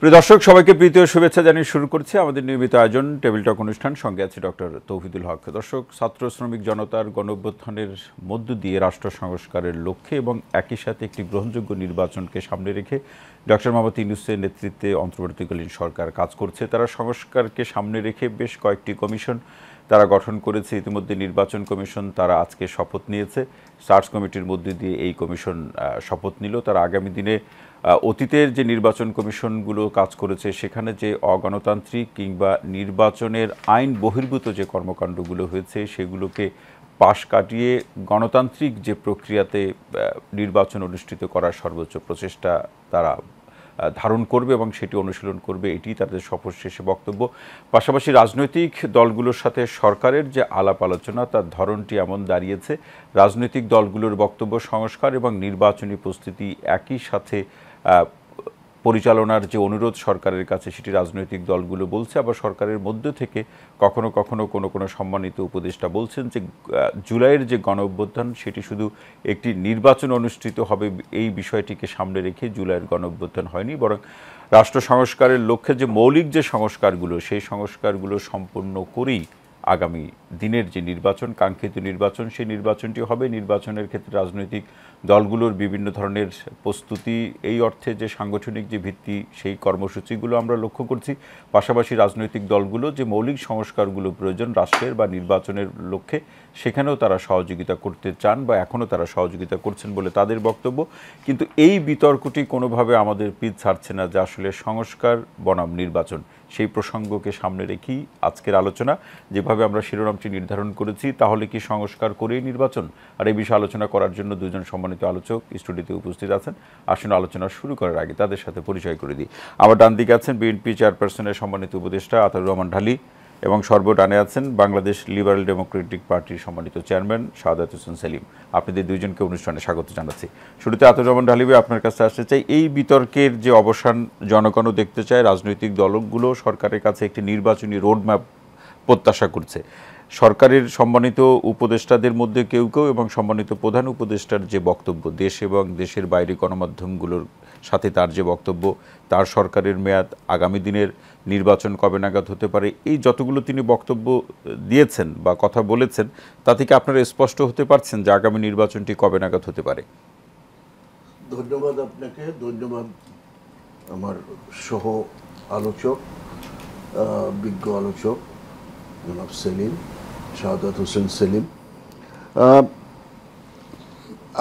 প্রিয় দর্শক সবাইকে প্রীতীয় শুভেচ্ছা জানিয়ে শুরু করছি আমাদের নিয়মিত আয়োজন টেবিল টক অনুষ্ঠান সঙ্গে আছে ডক্টর তৌহিদুল হক দর্শক ছাত্র শ্রমিক জনতার গণঅভ্যুত্থানের মধ্য দিয়ে রাষ্ট্র সংস্কারের লক্ষ্যে এবং একই সাথে একটি গ্রহণযোগ্য নির্বাচনকে সামনে রেখে ডক্টর মোহাম্মদ ইউনুসের নেতৃত্বে অন্তর্বর্তীকালীন সরকার কাজ করছে তারা সংস্কারকে সামনে রেখে বেশ কয়েকটি কমিশন তারা গঠন করেছে ইতিমধ্যে নির্বাচন কমিশন তারা আজকে শপথ নিয়েছে সার্চ কমিটির মধ্যে দিয়ে এই কমিশন শপথ নিল তারা আগামী দিনে অতীতের যে নির্বাচন কমিশনগুলো কাজ করেছে সেখানে যে অগণতান্ত্রিক কিংবা নির্বাচনের আইন বহির্ভূত যে কর্মকাণ্ডগুলো হয়েছে সেগুলোকে পাশ কাটিয়ে গণতান্ত্রিক যে প্রক্রিয়াতে নির্বাচন অনুষ্ঠিত করার সর্বোচ্চ প্রচেষ্টা তারা ধারণ করবে এবং সেটি অনুশীলন করবে এটি তাদের সফর শেষে বক্তব্য পাশাপাশি রাজনৈতিক দলগুলোর সাথে সরকারের যে আলাপ আলোচনা তার ধরনটি এমন দাঁড়িয়েছে রাজনৈতিক দলগুলোর বক্তব্য সংস্কার এবং নির্বাচনী প্রস্তুতি একই সাথে পরিচালনার যে অনুরোধ সরকারের কাছে সেটি রাজনৈতিক দলগুলো বলছে আবার সরকারের মধ্যে থেকে কখনো কখনো কোনো কোনো সম্মানিত উপদেষ্টা বলছেন যে জুলাইয়ের যে গণ অভ্যুত্থান সেটি শুধু একটি নির্বাচন অনুষ্ঠিত হবে এই বিষয়টিকে সামনে রেখে জুলাইয়ের গণ অভ্যুত্থান হয়নি বরং রাষ্ট্র সংস্কারের লক্ষ্যে যে মৌলিক যে সংস্কারগুলো সেই সংস্কারগুলো সম্পূর্ণ করেই আগামী দিনের যে নির্বাচন কাঙ্ক্ষিত নির্বাচন সেই নির্বাচনটি হবে নির্বাচনের ক্ষেত্রে রাজনৈতিক দলগুলোর বিভিন্ন ধরনের প্রস্তুতি এই অর্থে যে সাংগঠনিক যে ভিত্তি সেই কর্মসূচিগুলো আমরা লক্ষ্য করছি পাশাপাশি রাজনৈতিক দলগুলো যে মৌলিক সংস্কারগুলো প্রয়োজন রাষ্ট্রের বা নির্বাচনের লক্ষ্যে সেখানেও তারা সহযোগিতা করতে চান বা এখনও তারা সহযোগিতা করছেন বলে তাদের বক্তব্য কিন্তু এই বিতর্কটি কোনোভাবে আমাদের পিছ ছাড়ছে না যে আসলে সংস্কার বনাম নির্বাচন সেই প্রসঙ্গকে সামনে রেখেই আজকের আলোচনা যেভাবে আমরা শিরোনামটি নির্ধারণ করেছি তাহলে কি সংস্কার করেই নির্বাচন আর এই বিষয়ে আলোচনা করার জন্য দুজন সম্মানিত আলোচক স্টুডিওতে উপস্থিত আছেন আসুন আলোচনা শুরু করার আগে তাদের সাথে পরিচয় করে দিই আমার ডান দিকে আছেন বিএনপি চেয়ারপারসনের সম্মানিত উপদেষ্টা আতারুর রহমান ঢালি এবং টানে আছেন বাংলাদেশ লিবারেল ডেমোক্রেটিক পার্টির সম্মানিত চেয়ারম্যান শাহাদাত হোসেন সেলিম আপনাদের দুইজনকে অনুষ্ঠানে স্বাগত জানাচ্ছি শুরুতে আতজামান ঢালিবি আপনার কাছে আসতে চাই এই বিতর্কের যে অবসান জনগণও দেখতে চায় রাজনৈতিক দলগুলো সরকারের কাছে একটি নির্বাচনী রোডম্যাপ প্রত্যাশা করছে সরকারের সম্মানিত উপদেষ্টাদের মধ্যে কেউ কেউ এবং সম্মানিত প্রধান উপদেষ্টার যে বক্তব্য দেশ এবং দেশের বাইরে গণমাধ্যমগুলোর সাথে তার যে বক্তব্য তার সরকারের মেয়াদ আগামী দিনের নির্বাচন কবে নাগাদ হতে পারে এই যতগুলো তিনি বক্তব্য দিয়েছেন বা কথা বলেছেন তা থেকে আপনারা স্পষ্ট হতে পারছেন যে আগামী নির্বাচনটি কবে নাগাদ হতে পারে ধন্যবাদ আপনাকে ধন্যবাদ আমার সহ আলোচক বিজ্ঞ আলোচক জনাব সেলিম শাহাদ হোসেন সেলিম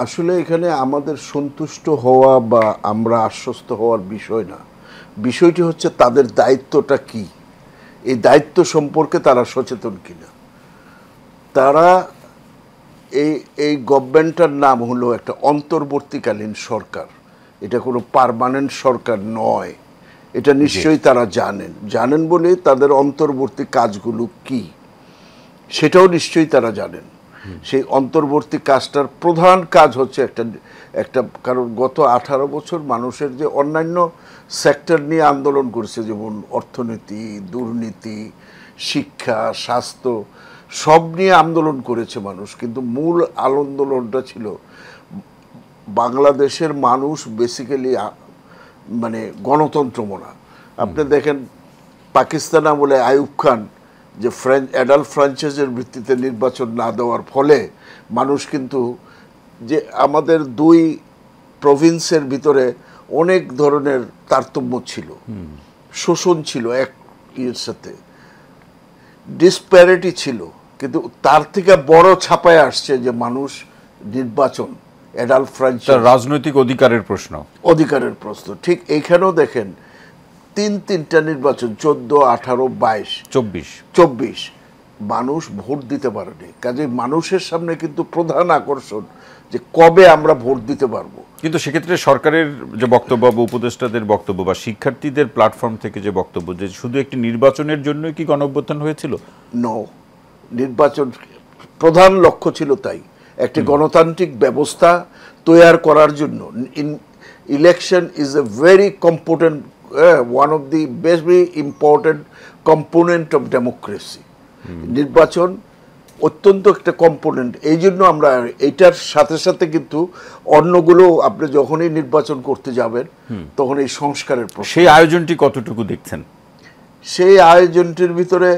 আসলে এখানে আমাদের সন্তুষ্ট হওয়া বা আমরা আশ্বস্ত হওয়ার বিষয় না বিষয়টি হচ্ছে তাদের দায়িত্বটা কি এই দায়িত্ব সম্পর্কে তারা সচেতন কিনা তারা এই এই গভর্নমেন্টটার নাম হলো একটা অন্তর্বর্তীকালীন সরকার এটা কোনো পারমানেন্ট সরকার নয় এটা নিশ্চয়ই তারা জানেন জানেন বলে তাদের অন্তর্বর্তী কাজগুলো কি সেটাও নিশ্চয়ই তারা জানেন সেই অন্তর্বর্তী কাজটার প্রধান কাজ হচ্ছে একটা একটা কারণ গত আঠারো বছর মানুষের যে অন্যান্য সেক্টর নিয়ে আন্দোলন করেছে যেমন অর্থনীতি দুর্নীতি শিক্ষা স্বাস্থ্য সব নিয়ে আন্দোলন করেছে মানুষ কিন্তু মূল আন্দোলনটা ছিল বাংলাদেশের মানুষ বেসিক্যালি মানে গণতন্ত্র মোনা আপনি দেখেন পাকিস্তান আমলে আয়ুব খান যে ফ্র্যাঞ্চ অ্যাডাল্ট ফ্রাঞ্চাইজের ভিত্তিতে নির্বাচন না দেওয়ার ফলে মানুষ কিন্তু যে আমাদের দুই প্রভিন্সের ভিতরে অনেক ধরনের তারতম্য ছিল শোষণ ছিল এক ইয়ের সাথে ডিসপ্যারিটি ছিল কিন্তু তার থেকে বড় ছাপায় আসছে যে মানুষ নির্বাচন অ্যাডাল্ট ফ্রাঞ্চাইজ রাজনৈতিক অধিকারের প্রশ্ন অধিকারের প্রশ্ন ঠিক এইখানেও দেখেন তিন তিনটা নির্বাচন চোদ্দ আঠারো বাইশ চব্বিশ চব্বিশ মানুষ ভোট দিতে পারেনি কাজে মানুষের সামনে কিন্তু প্রধান আকর্ষণ যে কবে আমরা ভোট দিতে পারবো কিন্তু সেক্ষেত্রে সরকারের যে বক্তব্য বা উপদেষ্টাদের বক্তব্য বা শিক্ষার্থীদের প্ল্যাটফর্ম থেকে যে বক্তব্য যে শুধু একটি নির্বাচনের জন্য কি গণঅভ্যুত্থান হয়েছিল ন নির্বাচন প্রধান লক্ষ্য ছিল তাই একটি গণতান্ত্রিক ব্যবস্থা তৈয়ার করার জন্য election is a very important one of the best important component of democracy নির্বাচন অত্যন্ত একটা কম্পোনেন্ট এই জন্য আমরা এটার সাথে সাথে কিন্তু অন্যগুলো আপনি যখনই নির্বাচন করতে যাবেন তখন এই সংস্কারের সেই আয়োজনটি কতটুকু দেখছেন সেই আয়োজনটির ভিতরে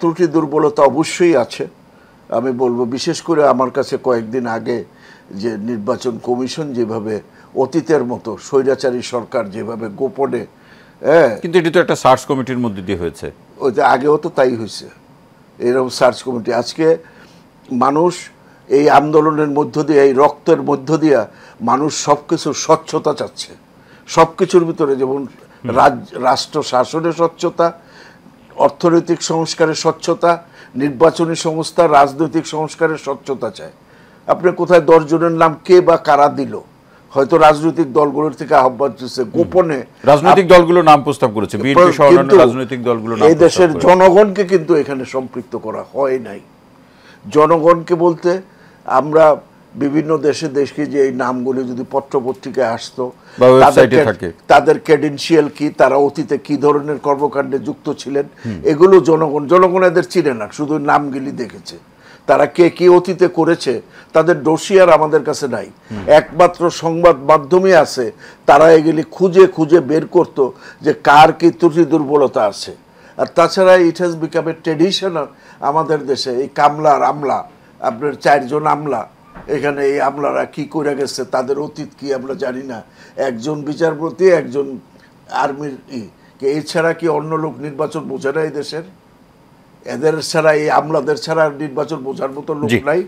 ত্রুটি দুর্বলতা অবশ্যই আছে আমি বলবো বিশেষ করে আমার কাছে কয়েকদিন আগে যে নির্বাচন কমিশন যেভাবে অতীতের মতো স্বৈরাচারী সরকার যেভাবে গোপনে হ্যাঁ কিন্তু এটি তো একটা সার্চ কমিটির মধ্যে দিয়ে হয়েছে ওই যে আগেও তো তাই হয়েছে এরকম সার্চ কমিটি আজকে মানুষ এই আন্দোলনের মধ্য দিয়ে এই রক্তের মধ্য দিয়া মানুষ সব কিছুর স্বচ্ছতা চাচ্ছে সব কিছুর ভিতরে যেমন রাষ্ট্র শাসনে স্বচ্ছতা অর্থনৈতিক সংস্কারের স্বচ্ছতা নির্বাচনী সংস্থা রাজনৈতিক সংস্কারের স্বচ্ছতা চায় আপনি কোথায় দশজনের নাম কে বা কারা দিল হয়তো রাজনৈতিক দলগুলোর থেকে আহ্বান দিচ্ছে গোপনে রাজনৈতিক দলগুলো নাম প্রস্তাব করেছে রাজনৈতিক দলগুলো এই দেশের জনগণকে কিন্তু এখানে সম্পৃক্ত করা হয় নাই জনগণকে বলতে আমরা বিভিন্ন দেশে দেশকে যে এই নামগুলি যদি পত্রপত্রিকায় আসতো তাদের ক্যাডেন্সিয়াল কি তারা অতীতে কি ধরনের কর্মকাণ্ডে যুক্ত ছিলেন এগুলো জনগণ জনগণ এদের চিনে না শুধু নামগুলি দেখেছে তারা কে কি অতীতে করেছে তাদের ডোসিয়ার আমাদের কাছে নাই একমাত্র সংবাদ মাধ্যমে আছে তারা এগুলি খুঁজে খুঁজে বের করত যে কার কি ত্রুটি দুর্বলতা আছে আর তাছাড়া it has become a traditional আমাদের দেশে এই কামলার আমলা আপনার চারজন আমলা এখানে এই আমলারা কি করে গেছে তাদের অতীত কি আমরা জানি না একজন বিচারপতি একজন আর্মির ই এছাড়া কি অন্য লোক নির্বাচন বোঝে না এই দেশের এদের ছাড়া এই আমলাদের ছাড়া নির্বাচন বোঝার মতো লোক নাই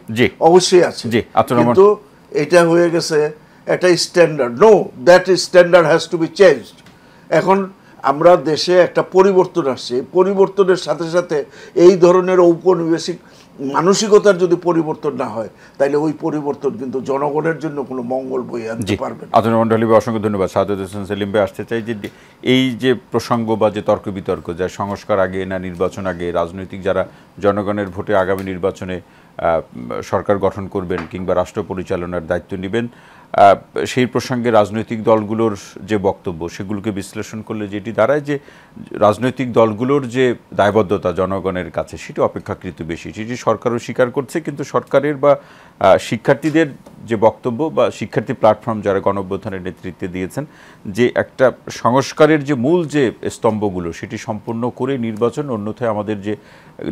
অবশ্যই আছে কিন্তু এটা হয়ে গেছে এটা standard no that standard has to be change এখন আমরা দেশে একটা পরিবর্তন আসছে পরিবর্তনের সাথে সাথে এই ধরনের ঔপনিবেশিক মানসিকতার যদি পরিবর্তন না হয় তাহলে ওই পরিবর্তন কিন্তু জনগণের জন্য কোনো মঙ্গল বই আনতে পারবে আধুনিক মন্ডলী অসংখ্য ধন্যবাদ সাদত হোসেন সেলিম ভাই আসতে চাই যে এই যে প্রসঙ্গ বা যে তর্ক বিতর্ক যা সংস্কার আগে না নির্বাচন আগে রাজনৈতিক যারা জনগণের ভোটে আগামী নির্বাচনে সরকার গঠন করবেন কিংবা রাষ্ট্র পরিচালনার দায়িত্ব নেবেন সেই প্রসঙ্গে রাজনৈতিক দলগুলোর যে বক্তব্য সেগুলোকে বিশ্লেষণ করলে যেটি দাঁড়ায় যে রাজনৈতিক দলগুলোর যে দায়বদ্ধতা জনগণের কাছে সেটি অপেক্ষাকৃত বেশি সেটি সরকারও স্বীকার করছে কিন্তু সরকারের বা শিক্ষার্থীদের যে বক্তব্য বা শিক্ষার্থী প্ল্যাটফর্ম যারা গণঅভ্যুত্থানের নেতৃত্বে দিয়েছেন যে একটা সংস্কারের যে মূল যে স্তম্ভগুলো সেটি সম্পূর্ণ করে নির্বাচন অন্যথায় আমাদের যে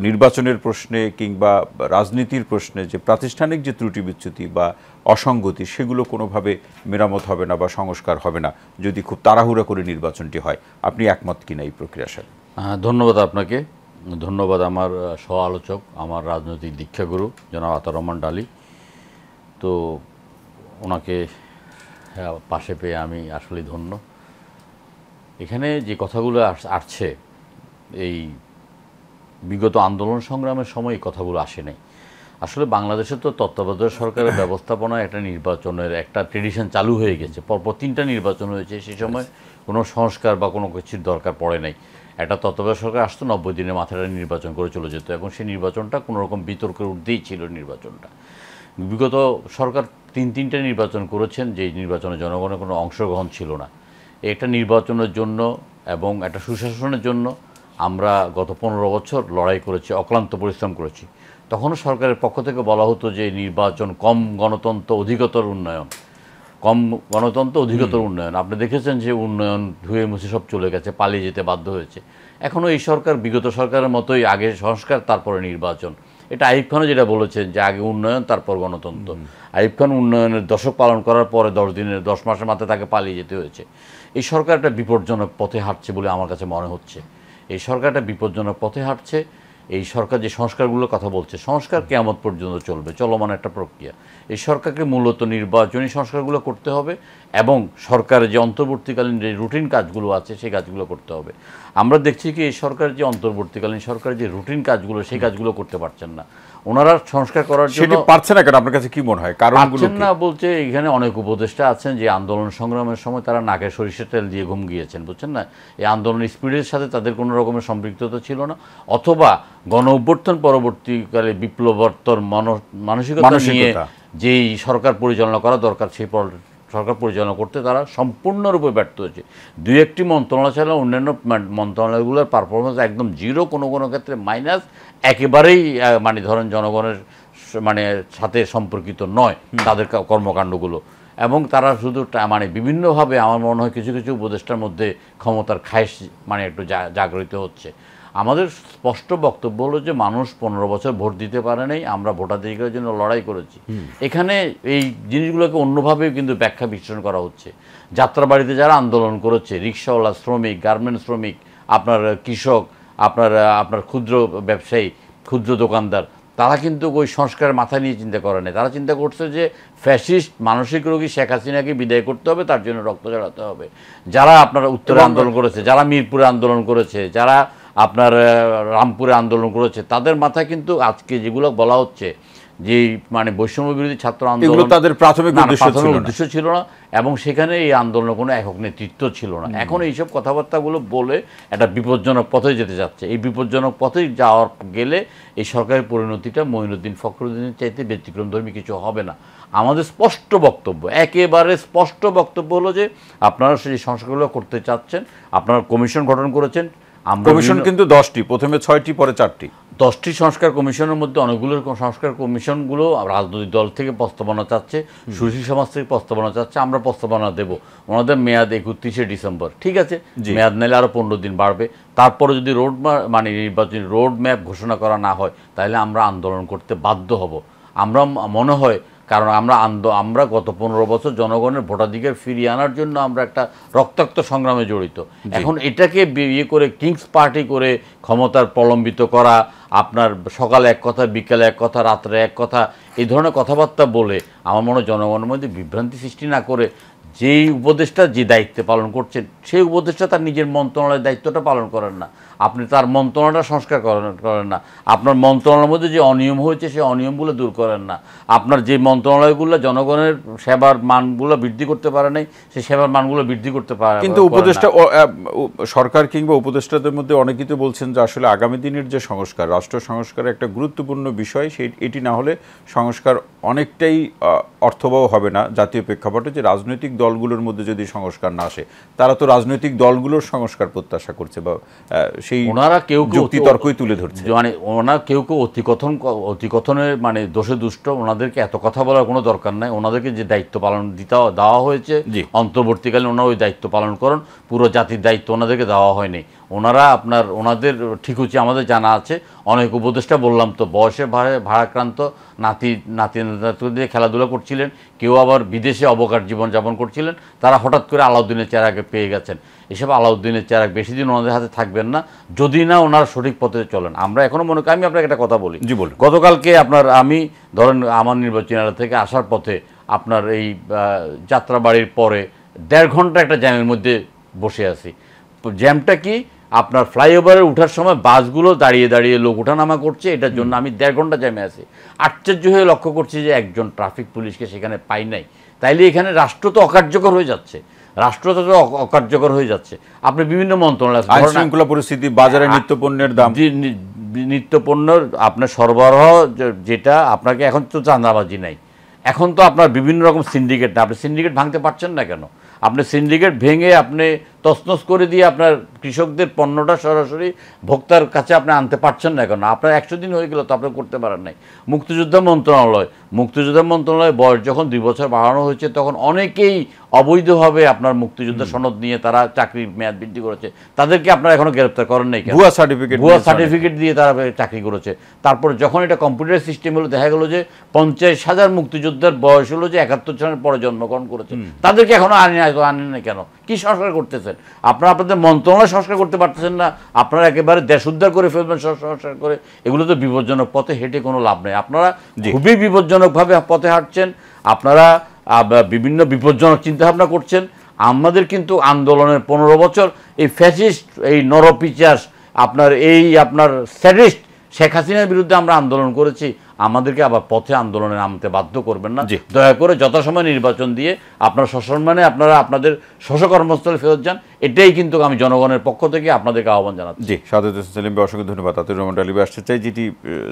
নির্বাচনের প্রশ্নে কিংবা রাজনীতির প্রশ্নে যে প্রাতিষ্ঠানিক যে ত্রুটি বিচ্যুতি বা অসঙ্গতি সেগুলো কোনোভাবে মেরামত হবে না বা সংস্কার হবে না যদি খুব তাড়াহুড়া করে নির্বাচনটি হয় আপনি একমত কিনা এই প্রক্রিয়া স্যার ধন্যবাদ আপনাকে ধন্যবাদ আমার সহ আলোচক আমার রাজনৈতিক দীক্ষাগুরু জনাব আতার রহমান ডালি তো ওনাকে হ্যাঁ, পাশে পেয়ে আমি আসলে ধন্য এখানে যে কথাগুলো আসছে এই বিগত আন্দোলন সংগ্রামের সময় এই কথাগুলো আসে নাই আসলে বাংলাদেশে তো তত্ত্বাবধায়ক সরকারের ব্যবস্থাপনা একটা নির্বাচনের একটা ট্রেডিশন চালু হয়ে গেছে পরপর তিনটা নির্বাচন হয়েছে সেই সময় কোনো সংস্কার বা কোনো কিছুর দরকার পড়ে নাই একটা তত্ত্বাবধায়ক সরকার আসতো নব্বই দিনের মাথাটা নির্বাচন করে চলে যেত এবং সেই নির্বাচনটা কোনোরকম বিতর্কের উর্ধেই ছিল নির্বাচনটা বিগত সরকার তিন তিনটা নির্বাচন করেছেন যে নির্বাচনে জনগণের কোনো অংশগ্রহণ ছিল না একটা নির্বাচনের জন্য এবং একটা সুশাসনের জন্য আমরা গত পনেরো বছর লড়াই করেছি অক্লান্ত পরিশ্রম করেছি তখনও সরকারের পক্ষ থেকে বলা হতো যে নির্বাচন কম গণতন্ত্র অধিকতর উন্নয়ন কম গণতন্ত্র অধিকতর উন্নয়ন আপনি দেখেছেন যে উন্নয়ন ধুয়ে মুছে সব চলে গেছে পালিয়ে যেতে বাধ্য হয়েছে এখনও এই সরকার বিগত সরকারের মতোই আগে সংস্কার তারপরে নির্বাচন এটা আইব খানও যেটা বলেছেন যে আগে উন্নয়ন তারপর গণতন্ত্র আইব খান উন্নয়নের দশক পালন করার পরে দশ দিনের দশ মাসের মাথায় তাকে পালিয়ে যেতে হয়েছে এই সরকার একটা বিপজ্জনক পথে হাঁটছে বলে আমার কাছে মনে হচ্ছে এই সরকারটা বিপজ্জনক পথে হাঁটছে এই সরকার যে সংস্কারগুলো কথা বলছে সংস্কার কেমন পর্যন্ত চলবে চলমান একটা প্রক্রিয়া এই সরকারকে মূলত নির্বাচনী সংস্কারগুলো করতে হবে এবং সরকারের যে অন্তর্বর্তীকালীন যে রুটিন কাজগুলো আছে সেই কাজগুলো করতে হবে আমরা দেখছি কি এই সরকার যে অন্তর্বর্তীকালীন সরকারের যে রুটিন কাজগুলো সেই কাজগুলো করতে পারছেন না ওনারা সংস্কার করার জন্য পারছে না কেন আপনার কাছে কি মনে হয় কারণ না বলছে এখানে অনেক উপদেষ্টা আছেন যে আন্দোলন সংগ্রামের সময় তারা নাকে সরিষা তেল দিয়ে ঘুম গিয়েছেন বুঝছেন না এই আন্দোলন স্পিডের সাথে তাদের কোনো রকমের সম্পৃক্ততা ছিল না অথবা গণ অভ্যর্থন পরবর্তীকালে বিপ্লবোত্তর মানসিকতা নিয়ে যেই সরকার পরিচালনা করা দরকার সেই সরকার পরিচালনা করতে তারা সম্পূর্ণরূপে ব্যর্থ হয়েছে দু একটি মন্ত্রণালয় ছাড়া অন্যান্য মন্ত্রণালয়গুলোর পারফরমেন্স একদম জিরো কোনো কোনো ক্ষেত্রে মাইনাস একেবারেই মানে ধরেন জনগণের মানে সাথে সম্পর্কিত নয় তাদের কর্মকাণ্ডগুলো এবং তারা শুধু মানে বিভিন্নভাবে আমার মনে হয় কিছু কিছু উপদেষ্টার মধ্যে ক্ষমতার খায়স মানে একটু জাগ্রহিত হচ্ছে আমাদের স্পষ্ট বক্তব্য হলো যে মানুষ পনেরো বছর ভোট দিতে পারে নাই আমরা ভোটাধিকারের জন্য লড়াই করেছি এখানে এই জিনিসগুলোকে অন্যভাবে কিন্তু ব্যাখ্যা বিশ্লেষণ করা হচ্ছে যাত্রাবাড়িতে যারা আন্দোলন করেছে রিক্সাওয়ালা শ্রমিক গার্মেন্টস শ্রমিক আপনার কৃষক আপনার আপনার ক্ষুদ্র ব্যবসায়ী ক্ষুদ্র দোকানদার তারা কিন্তু ওই সংস্কার মাথা নিয়ে চিন্তা করে নাই তারা চিন্তা করছে যে ফ্যাসিস্ট মানসিক রোগী শেখ হাসিনাকে বিদায় করতে হবে তার জন্য রক্ত ঝরাতে হবে যারা আপনারা উত্তরে আন্দোলন করেছে যারা মিরপুরে আন্দোলন করেছে যারা আপনার রামপুরে আন্দোলন করেছে তাদের মাথায় কিন্তু আজকে যেগুলো বলা হচ্ছে যে মানে বৈষম্য বিরোধী ছাত্র আন্দোলন তাদের প্রাথমিক উদ্দেশ্য ছিল না এবং সেখানে এই আন্দোলনের কোনো একক নেতৃত্ব ছিল না এখন এইসব কথাবার্তাগুলো বলে একটা বিপজ্জনক পথে যেতে যাচ্ছে এই বিপজ্জনক পথে যাওয়ার গেলে এই সরকারের পরিণতিটা মঈনুদ্দিন ফখরুদ্দিনের চাইতে ব্যতিক্রমধর্মী কিছু হবে না আমাদের স্পষ্ট বক্তব্য একেবারে স্পষ্ট বক্তব্য হলো যে আপনারা সেই সংস্কারগুলো করতে চাচ্ছেন আপনারা কমিশন গঠন করেছেন কমিশন কিন্তু দশটি প্রথমে ছয়টি পরে চারটি দশটি সংস্কার কমিশনের মধ্যে অনেকগুলো সংস্কার কমিশনগুলো রাজনৈতিক দল থেকে প্রস্তাবনা চাচ্ছে সুশীল সমাজ থেকে প্রস্তাবনা চাচ্ছে আমরা প্রস্তাবনা দেব ওনাদের মেয়াদ একত্রিশে ডিসেম্বর ঠিক আছে মেয়াদ নিলে আরও পনেরো দিন বাড়বে তারপরে যদি রোড মানে নির্বাচনী রোড ম্যাপ ঘোষণা করা না হয় তাহলে আমরা আন্দোলন করতে বাধ্য হব আমরা মনে হয় কারণ আমরা আন্দ আমরা গত পনেরো বছর জনগণের ভোটাধিকার ফিরিয়ে আনার জন্য আমরা একটা রক্তাক্ত সংগ্রামে জড়িত এখন এটাকে ইয়ে করে কিংস পার্টি করে ক্ষমতার প্রলম্বিত করা আপনার সকালে এক কথা বিকালে এক কথা রাত্রে এক কথা এই ধরনের কথাবার্তা বলে আমার মনে হয় জনগণের মধ্যে বিভ্রান্তি সৃষ্টি না করে যেই উপদেষ্টা যে দায়িত্বে পালন করছেন সেই উপদেষ্টা তার নিজের মন্ত্রণালয়ের দায়িত্বটা পালন করেন না আপনি তার মন্ত্রণাটা সংস্কার করেন না আপনার মন্ত্রণালয়ের মধ্যে যে অনিয়ম হয়েছে সেই অনিয়মগুলো দূর করেন না আপনার যে মন্ত্রণালয়গুলো জনগণের সেবার মানগুলো বৃদ্ধি করতে পারে নাই সেই সেবার মানগুলো বৃদ্ধি করতে পারে কিন্তু উপদেষ্টা সরকার কিংবা উপদেষ্টাদের মধ্যে অনেকেই তো বলছেন যে আসলে আগামী দিনের যে সংস্কার রাষ্ট্র সংস্কারের একটা গুরুত্বপূর্ণ বিষয় সেই এটি না হলে সংস্কার অনেকটাই অর্থবহ হবে না জাতীয় প্রেক্ষাপটে যে রাজনৈতিক দলগুলোর মধ্যে যদি সংস্কার না আসে তারা তো রাজনৈতিক দলগুলোর সংস্কার প্রত্যাশা করছে বা সেই ওনারা কেউ যুক্তিতর্কই তুলে ধরছে মানে ওনার কেউ কেউ অতিকথন অতিকথনের মানে দোষে দুষ্ট ওনাদেরকে এত কথা বলার কোনো দরকার নাই ওনাদেরকে যে দায়িত্ব পালন দিতে দেওয়া হয়েছে অন্তর্বর্তীকালে ওনারা ওই দায়িত্ব পালন করেন পুরো জাতির দায়িত্ব ওনাদেরকে দেওয়া হয়নি ওনারা আপনার ওনাদের ঠিক হচ্ছে আমাদের জানা আছে অনেক উপদেষ্টা বললাম তো বয়সে ভারাক্রান্ত নাতি নাতি নাতিদের খেলাধুলা করছিলেন কেউ আবার বিদেশে অবকার জীবনযাপন করছিলেন তারা হঠাৎ করে আলাউদ্দিনের চেরাকে পেয়ে গেছেন এসব আলাউদ্দিনের চেরাক বেশি দিন ওনাদের হাতে থাকবেন না যদি না ওনারা সঠিক পথে চলেন আমরা এখনও মনে করি আমি আপনাকে একটা কথা বলি জি বলুন গতকালকে আপনার আমি ধরেন আমার নির্বাচন এলাকা থেকে আসার পথে আপনার এই যাত্রাবাড়ির পরে দেড় ঘন্টা একটা জ্যামের মধ্যে বসে আছি জ্যামটা কি আপনার ফ্লাইওভারে ওঠার সময় বাসগুলো দাঁড়িয়ে দাঁড়িয়ে লোক ওঠানামা করছে এটার জন্য আমি দেড় ঘন্টা জ্যামে আছি আশ্চর্য হয়ে লক্ষ্য করছি যে একজন ট্রাফিক পুলিশকে সেখানে পাই নাই তাইলে এখানে রাষ্ট্র তো অকার্যকর হয়ে যাচ্ছে রাষ্ট্র তো অকার্যকর হয়ে যাচ্ছে আপনি বিভিন্ন মন্ত্রণালয় পরিস্থিতি বাজারে নিত্য পণ্যের দাম নিত্য পণ্য আপনার সরবরাহ যেটা আপনাকে এখন তো চাঁদাবাজি নাই এখন তো আপনার বিভিন্ন রকম সিন্ডিকেট না আপনি সিন্ডিকেট ভাঙতে পারছেন না কেন আপনি সিন্ডিকেট ভেঙে আপনি তসনস করে দিয়ে আপনার কৃষকদের পণ্যটা সরাসরি ভোক্তার কাছে আপনি আনতে পারছেন না কেন আপনার একশো দিন হয়ে গেল তো আপনি করতে পারেন নাই মুক্তিযোদ্ধা মন্ত্রণালয় মুক্তিযোদ্ধা মন্ত্রণালয় বয়স যখন দুই বছর বাড়ানো হয়েছে তখন অনেকেই অবৈধভাবে আপনার মুক্তিযোদ্ধা সনদ নিয়ে তারা চাকরির মেয়াদ বৃদ্ধি করেছে তাদেরকে আপনারা এখনো গ্রেপ্তার করেন নাই ভুয়া সার্টিফিকেট ভুয়া সার্টিফিকেট দিয়ে তারা চাকরি করেছে তারপর যখন এটা কম্পিউটার সিস্টেম হলো দেখা গেলো যে পঞ্চাশ হাজার মুক্তিযোদ্ধার বয়স হলো যে একাত্তর সালের পরে জন্মগ্রহণ করেছে তাদেরকে এখনো আনে আনে না কেন কি সংস্কার করতেছেন আপনারা আপনাদের মন্ত্রণালয় সংস্কার করতে পারতেছেন না আপনারা একেবারে দেশ উদ্ধার করে ফেলবেন সংস্কার করে এগুলো তো বিপজ্জনক পথে হেঁটে কোনো লাভ নেই আপনারা খুবই বিপজ্জনকভাবে পথে হাঁটছেন আপনারা বিভিন্ন বিপজ্জনক চিন্তাভাবনা করছেন আমাদের কিন্তু আন্দোলনের পনেরো বছর এই ফ্যাসিস্ট এই নরপিচাস আপনার এই আপনার স্যাডিস্ট শেখ হাসিনার বিরুদ্ধে আমরা আন্দোলন করেছি আমাদেরকে আবার পথে আন্দোলনে নামতে বাধ্য করবেন না দয়া করে যথাসময় নির্বাচন দিয়ে আপনার সসম্মানে আপনারা আপনাদের স্বস্ব কর্মস্থলে ফেরত যান এটাই কিন্তু আমি জনগণের পক্ষ থেকে আপনাদেরকে আহ্বান জানাচ্ছি জি সাদত সেলিম ভাই অসংখ্য ধন্যবাদ আতুর রহমান আলী আসতে চাই যেটি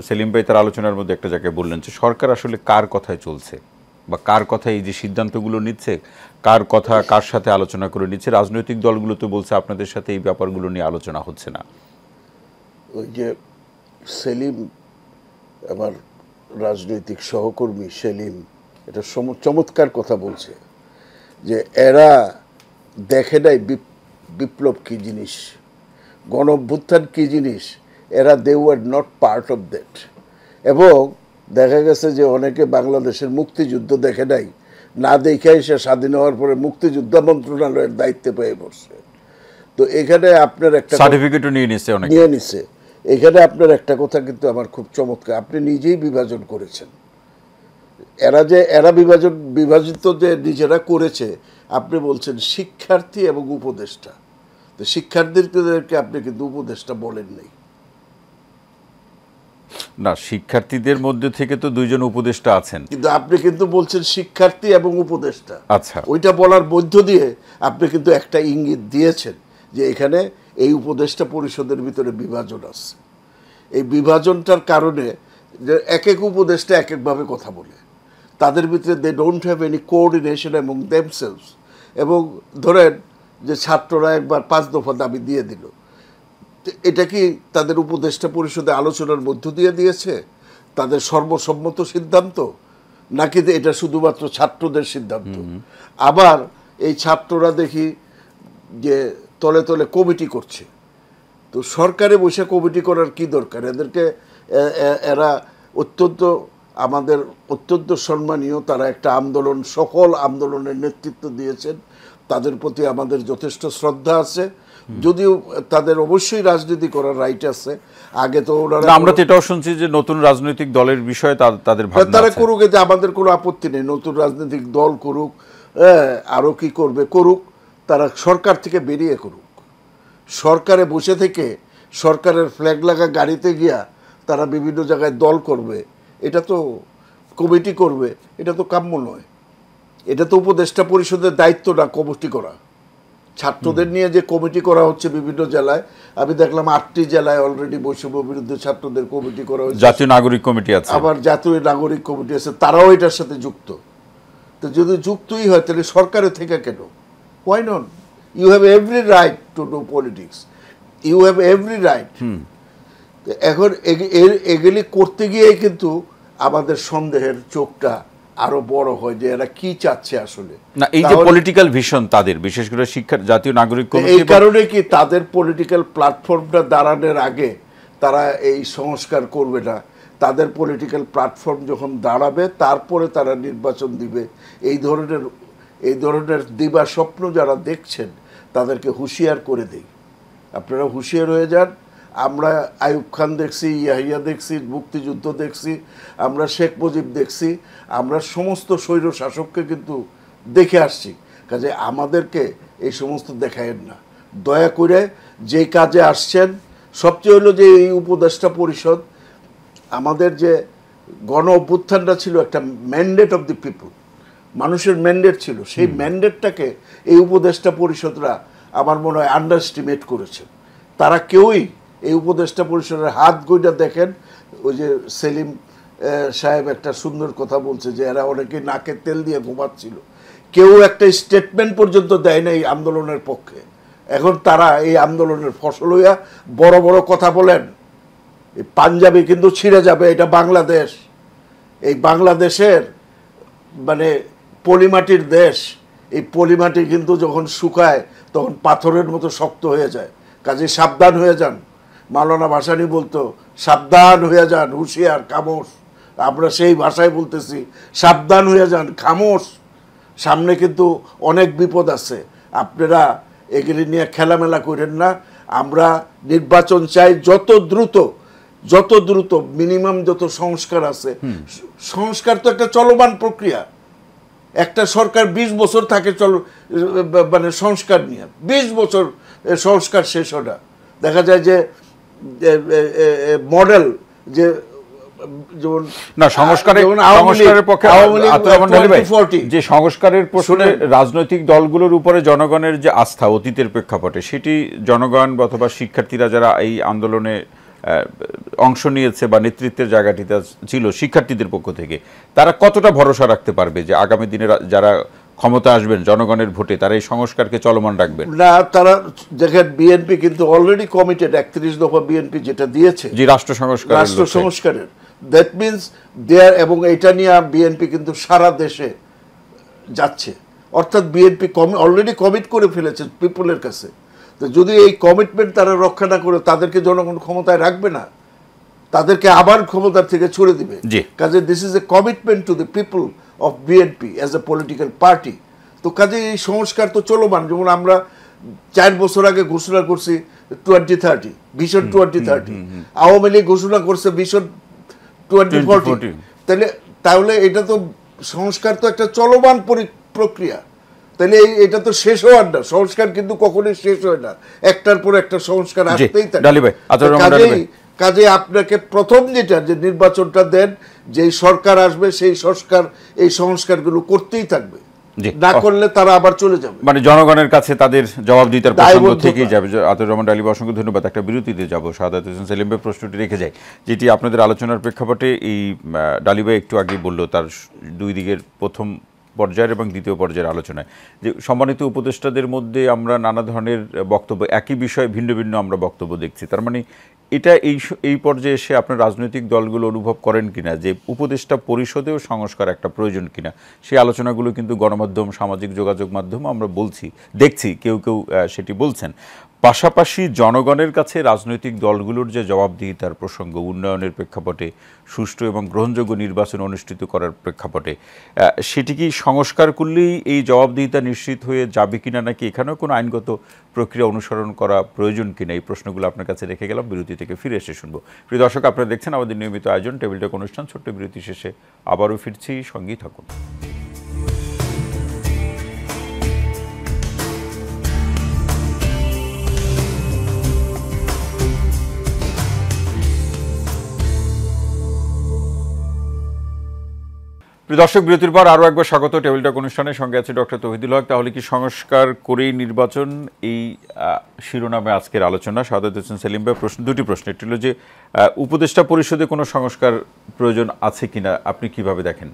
সেলিম ভাই তার আলোচনার মধ্যে একটা জায়গায় বললেন যে সরকার আসলে কার কথায় চলছে বা কার কথা এই যে সিদ্ধান্তগুলো নিচ্ছে কার কথা কার সাথে আলোচনা করে নিচ্ছে রাজনৈতিক দলগুলো তো বলছে আপনাদের সাথে এই ব্যাপারগুলো নিয়ে আলোচনা হচ্ছে না ওই যে সেলিম আমার রাজনৈতিক সহকর্মী সেলিম এটা চমৎকার কথা বলছে যে এরা দেখে নাই বিপ্লব কী জিনিস গণ অভ্যুত্থান কী জিনিস এরা they were not part of that এবং দেখা গেছে যে অনেকে বাংলাদেশের মুক্তিযুদ্ধ দেখে নাই না দেখে সে স্বাধীন হওয়ার পরে মুক্তিযুদ্ধ মন্ত্রণালয়ের দায়িত্বে পেয়ে পড়ছে তো এখানে আপনার একটা সার্টিফিকেটও নিয়ে নিছে নিয়ে নিছে এখানে আপনার একটা কথা কিন্তু আমার খুব চমৎকার আপনি নিজেই বিভাজন করেছেন এরা যে এরা বিভাজন বিভাজিত যে নিজেরা করেছে আপনি বলছেন শিক্ষার্থী এবং উপদেষ্টা তো শিক্ষার্থীদেরকে আপনি কিন্তু উপদেষ্টা বলেন নাই না শিক্ষার্থীদের মধ্যে থেকে তো দুইজন উপদেষ্টা আছেন কিন্তু আপনি কিন্তু বলছেন শিক্ষার্থী এবং উপদেষ্টা আচ্ছা ওইটা বলার মধ্য দিয়ে আপনি কিন্তু একটা ইঙ্গিত দিয়েছেন যে এখানে এই উপদেষ্টা পরিষদের ভিতরে বিভাজন আছে এই বিভাজনটার কারণে যে এক এক উপদেষ্টা এক একভাবে কথা বলে তাদের ভিতরে they don't have any coordination এবং দেমসেলস এবং ধরেন যে ছাত্ররা একবার পাঁচ দফা দাবি দিয়ে দিল এটা কি তাদের উপদেষ্টা পরিষদে আলোচনার মধ্য দিয়ে দিয়েছে তাদের সর্বসম্মত সিদ্ধান্ত নাকি এটা শুধুমাত্র ছাত্রদের সিদ্ধান্ত আবার এই ছাত্ররা দেখি যে তলে তলে কমিটি করছে তো সরকারে বসে কমিটি করার কি দরকার এদেরকে এরা অত্যন্ত আমাদের অত্যন্ত সম্মানীয় তারা একটা আন্দোলন সকল আন্দোলনের নেতৃত্ব দিয়েছেন তাদের প্রতি আমাদের যথেষ্ট শ্রদ্ধা আছে যদিও তাদের অবশ্যই রাজনীতি করার রাইট আছে আগে তো ওনারা আমরা তো এটাও শুনছি যে নতুন রাজনৈতিক দলের বিষয়ে তাদের তারা করুক এতে আমাদের কোনো আপত্তি নেই নতুন রাজনৈতিক দল করুক হ্যাঁ, আরও কি করবে করুক তারা সরকার থেকে বেরিয়ে করুক সরকারে বসে থেকে সরকারের ফ্ল্যাগ লাগা গাড়িতে গিয়া তারা বিভিন্ন জায়গায় দল করবে এটা তো কমিটি করবে এটা তো কাম্য নয় এটা তো উপদেষ্টা পরিষদের দায়িত্ব না কমিটি করা ছাত্রদের নিয়ে যে কমিটি করা হচ্ছে বিভিন্ন জেলায় আমি দেখলাম আটটি জেলায় অলরেডি বৈষম্য বিরুদ্ধে ছাত্রদের কমিটি করা হয়েছে জাতীয় নাগরিক কমিটি আছে আবার জাতীয় নাগরিক কমিটি আছে তারাও এটার সাথে যুক্ত তো যদি যুক্তই হয় তাহলে সরকারের থেকে কেন Why not? You have every right to do politics. You have every right. Hmm. এখন এগুলি করতে গিয়ে কিন্তু আমাদের সন্দেহের চোখটা আরো বড় হয় যে এরা কি চাচ্ছে আসলে না এই যে পলিটিক্যাল ভিশন তাদের বিশেষ করে শিক্ষার জাতীয় নাগরিক এই কারণে কি তাদের পলিটিক্যাল প্ল্যাটফর্মটা দাঁড়ানোর আগে তারা এই সংস্কার করবে না তাদের পলিটিক্যাল প্ল্যাটফর্ম যখন দাঁড়াবে তারপরে তারা নির্বাচন দিবে এই ধরনের এই ধরনের দিবা স্বপ্ন যারা দেখছেন তাদেরকে হুঁশিয়ার করে দিই আপনারা হুঁশিয়ার হয়ে যান আমরা আয়ুব খান দেখছি ইয়াহিয়া দেখছি মুক্তিযুদ্ধ দেখছি আমরা শেখ মুজিব দেখছি আমরা সমস্ত স্বৈর শাসককে কিন্তু দেখে আসছি কাজে আমাদেরকে এই সমস্ত দেখায়েন না দয়া করে যে কাজে আসছেন সবচেয়ে হলো যে এই উপদেষ্টা পরিষদ আমাদের যে গণ অভ্যুত্থানটা ছিল একটা ম্যান্ডেট অফ দি পিপুল মানুষের ম্যান্ডেট ছিল সেই ম্যান্ডেটটাকে এই উপদেষ্টা পরিষদরা আমার মনে হয় আন্ডারস্টিমেট করেছে তারা কেউই এই উপদেষ্টা পরিষদের হাত গইটা দেখেন ওই যে সেলিম সাহেব একটা সুন্দর কথা বলছে যে এরা অনেকে নাকে তেল দিয়ে ঘুমাচ্ছিল কেউ একটা স্টেটমেন্ট পর্যন্ত দেয় না এই আন্দোলনের পক্ষে এখন তারা এই আন্দোলনের ফসল হইয়া বড় বড় কথা বলেন এই পাঞ্জাবে কিন্তু ছিঁড়ে যাবে এটা বাংলাদেশ এই বাংলাদেশের মানে পলিমাটির দেশ এই পলিমাটি কিন্তু যখন শুকায় তখন পাথরের মতো শক্ত হয়ে যায় কাজে সাবধান হয়ে যান মালানা ভাসানি বলতো সাবধান হয়ে যান হুঁশিয়ার খামোস আমরা সেই ভাষায় বলতেছি সাবধান হয়ে যান খামোশ সামনে কিন্তু অনেক বিপদ আছে আপনারা এগুলি নিয়ে খেলামেলা করেন না আমরা নির্বাচন চাই যত দ্রুত যত দ্রুত মিনিমাম যত সংস্কার আছে সংস্কার তো একটা চলমান প্রক্রিয়া একটা সরকার ২০ বছর থাকে চল মানে সংস্কার নিয়ে ২০ বছর সংস্কার শেষ হটা দেখা যায় যে মডেল যে যেমন না সংস্কারের যে সংস্কারের প্রশ্নে রাজনৈতিক দলগুলোর উপরে জনগণের যে আস্থা অতীতের প্রেক্ষাপটে সেটি জনগণ অথবা শিক্ষার্থীরা যারা এই আন্দোলনে অংশ নিয়েছে বা নেতৃত্বের জায়গাটিতে ছিল শিক্ষার্থীদের পক্ষ থেকে তারা কতটা ভরসা রাখতে পারবে যে আগামী দিনে যারা ক্ষমতা আসবেন জনগণের ভোটে তারা এই সংস্কারকে চলমান রাখবেন না তারা দেখেন বিএনপি কিন্তু অলরেডি কমিটেড একত্রিশ দফা বিএনপি যেটা দিয়েছে যে রাষ্ট্র সংস্কার রাষ্ট্র সংস্কারের দ্যাট মিনস দেয়ার এবং এটা নিয়ে বিএনপি কিন্তু সারা দেশে যাচ্ছে অর্থাৎ বিএনপি কমি অলরেডি কমিট করে ফেলেছে পিপুলের কাছে যদি এই কমিটমেন্ট তারা রক্ষা না করে তাদেরকে জনগণ ক্ষমতায় রাখবে না তাদেরকে আবার ক্ষমতার থেকে ছড়ে দিবে কাজে this is a commitment to the people of BNP as a political party তো কাজে এই সংস্কার তো চলমান যেমন আমরা চার বছর আগে ঘোষণা করছি twenty thirty vision twenty thirty Awami League ঘোষণা করছে ভিশন টোয়েন্টি ফোরটি তাহলে তাহলে এটা তো সংস্কার তো একটা চলমান প্রক্রিয়া তাহলে এটা তো শেষ হওয়ার না সংস্কার কিন্তু কখনোই শেষ হয় না একটার পর একটা সংস্কার আসতেই থাকে কাজে আপনাকে প্রথম যেটা যে নির্বাচনটা দেন যে সরকার আসবে সেই সংস্কার এই সংস্কারগুলো করতেই থাকবে না করলে তারা আবার চলে যাবে মানে জনগণের কাছে তাদের জবাবদিহিতার প্রসঙ্গ থেকেই যাবে আতর রহমান আলী অসংখ্য ধন্যবাদ একটা বিরতিতে যাব সাদাত হোসেন সেলিমবে প্রশ্নটি রেখে যায় যেটি আপনাদের আলোচনার প্রেক্ষাপটে এই ডালিবা একটু আগে বলল তার দুই দিকের প্রথম পর্যায়ের এবং দ্বিতীয় পর্যায়ের আলোচনায় যে সম্মানিত উপদেষ্টাদের মধ্যে আমরা নানা ধরনের বক্তব্য একই বিষয়ে ভিন্ন ভিন্ন আমরা বক্তব্য দেখছি তার মানে এটা এই এই পর্যায়ে এসে আপনার রাজনৈতিক দলগুলো অনুভব করেন কিনা যে উপদেষ্টা পরিষদেও সংস্কার একটা প্রয়োজন কিনা সেই আলোচনাগুলো কিন্তু গণমাধ্যম সামাজিক যোগাযোগ মাধ্যম আমরা বলছি দেখছি কেউ কেউ সেটি বলছেন পাশাপাশি জনগণের কাছে রাজনৈতিক দলগুলোর যে জবাবদিহিতার প্রসঙ্গ উন্নয়নের প্রেক্ষাপটে সুষ্ঠু এবং গ্রহণযোগ্য নির্বাচন অনুষ্ঠিত করার প্রেক্ষাপটে সেটি কি সংস্কার করলেই এই জবাবদিহিতা নিশ্চিত হয়ে যাবে কিনা নাকি এখানেও কোনো আইনগত প্রক্রিয়া অনুসরণ করা প্রয়োজন কিনা এই প্রশ্নগুলো আপনার কাছে রেখে গেলাম বিরতি থেকে ফিরে এসে শুনবো প্রিয় দর্শক আপনারা দেখছেন আমাদের নিয়মিত আয়োজন টেবিল টক অনুষ্ঠান ছোট্ট বিরতি শেষে আবারও ফিরছি সঙ্গেই থাকুন দর্শক বিরতির পর আরও একবার স্বাগত টেবিল টক অনুষ্ঠানের সঙ্গে আছে ডক্টর তহিদুল হক তাহলে কি সংস্কার করেই নির্বাচন এই শিরোনামে আজকের আলোচনা সাদত হোসেন সেলিম ভাই প্রশ্ন দুটি প্রশ্ন একটি হল যে উপদেষ্টা পরিষদে কোনো সংস্কার প্রয়োজন আছে কিনা আপনি কিভাবে দেখেন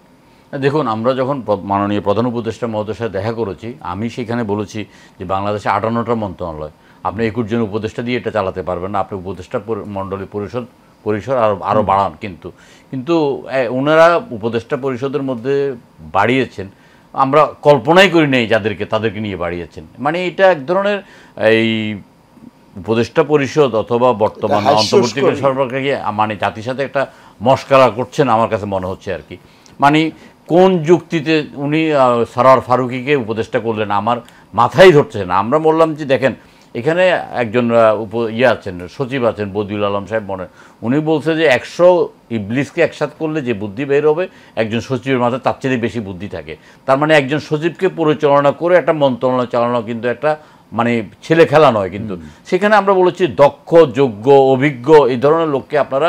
দেখুন আমরা যখন মাননীয় প্রধান উপদেষ্টা মহোদয়ের সাথে দেখা করেছি আমি সেখানে বলেছি যে বাংলাদেশে আটান্নটা মন্ত্রণালয় আপনি একুশ জন উপদেষ্টা দিয়ে এটা চালাতে পারবেন না আপনি উপদেষ্টা মণ্ডলী পরিষদ পরিসর আরো আরো বাড়ান কিন্তু কিন্তু ওনারা উপদেষ্টা পরিষদের মধ্যে বাড়িয়েছেন আমরা কল্পনাই করি নাই যাদেরকে তাদেরকে নিয়ে বাড়িয়েছেন মানে এটা এক ধরনের এই উপদেষ্টা পরিষদ অথবা বর্তমান অন্তর্বর্তীকালীন সরকারকে মানে জাতির সাথে একটা মস্কারা করছেন আমার কাছে মনে হচ্ছে আর কি মানে কোন যুক্তিতে উনি সরার ফারুকিকে উপদেষ্টা করলেন আমার মাথায় ধরছে না আমরা বললাম যে দেখেন এখানে একজন উপ ইয়ে আছেন সচিব আছেন বদিউল আলম সাহেব মনে উনি বলছে যে একশো ইবলিসকে একসাথ করলে যে বুদ্ধি বের হবে একজন সচিবের মাথায় তার চেয়ে বেশি বুদ্ধি থাকে তার মানে একজন সচিবকে পরিচালনা করে একটা মন্ত্রণালয় চালানো কিন্তু একটা মানে ছেলে খেলা নয় কিন্তু সেখানে আমরা বলেছি দক্ষ যোগ্য অভিজ্ঞ এই ধরনের লোককে আপনারা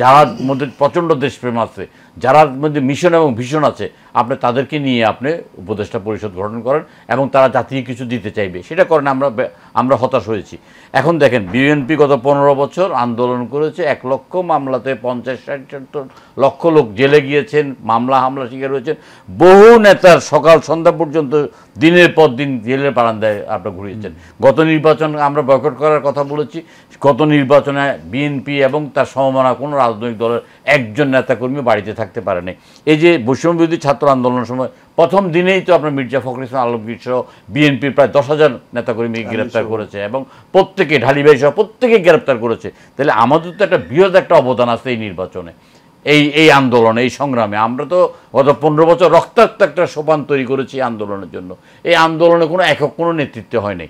যার মধ্যে প্রচণ্ড দেশপ্রেম আছে যারা মধ্যে মিশন এবং ভীষণ আছে আপনি তাদেরকে নিয়ে আপনি উপদেষ্টা পরিষদ গঠন করেন এবং তারা জাতিকে কিছু দিতে চাইবে সেটা করেন আমরা আমরা হতাশ হয়েছি এখন দেখেন বিএনপি গত পনেরো বছর আন্দোলন করেছে এক লক্ষ মামলাতে পঞ্চাশ ষাট লক্ষ লোক জেলে গিয়েছেন মামলা হামলা শিকার হয়েছেন বহু নেতার সকাল সন্ধ্যা পর্যন্ত দিনের পর দিন জেলের বারান্দায় আপনার ঘুরিয়েছেন গত নির্বাচন আমরা বয়কট করার কথা বলেছি গত নির্বাচনে বিএনপি এবং তার সমমানা কোনো রাজনৈতিক দলের একজন নেতাকর্মী বাড়িতে থাকতে পারেনি এই যে বৈষম্যবিরোধী ছাত্র আন্দোলনের সময় প্রথম দিনেই তো আপনার মির্জা ফখর ইসলাম আলমগীর সহ বিএনপির প্রায় দশ হাজার নেতাকর্মীকে গ্রেপ্তার করেছে এবং প্রত্যেকে ঢালিবাই সহ প্রত্যেকে গ্রেপ্তার করেছে তাহলে আমাদের তো একটা বৃহৎ একটা অবদান আছে এই নির্বাচনে এই এই আন্দোলনে এই সংগ্রামে আমরা তো গত পনেরো বছর রক্তাক্ত একটা সোপান তৈরি করেছি আন্দোলনের জন্য এই আন্দোলনে কোনো একক কোনো নেতৃত্ব হয় নাই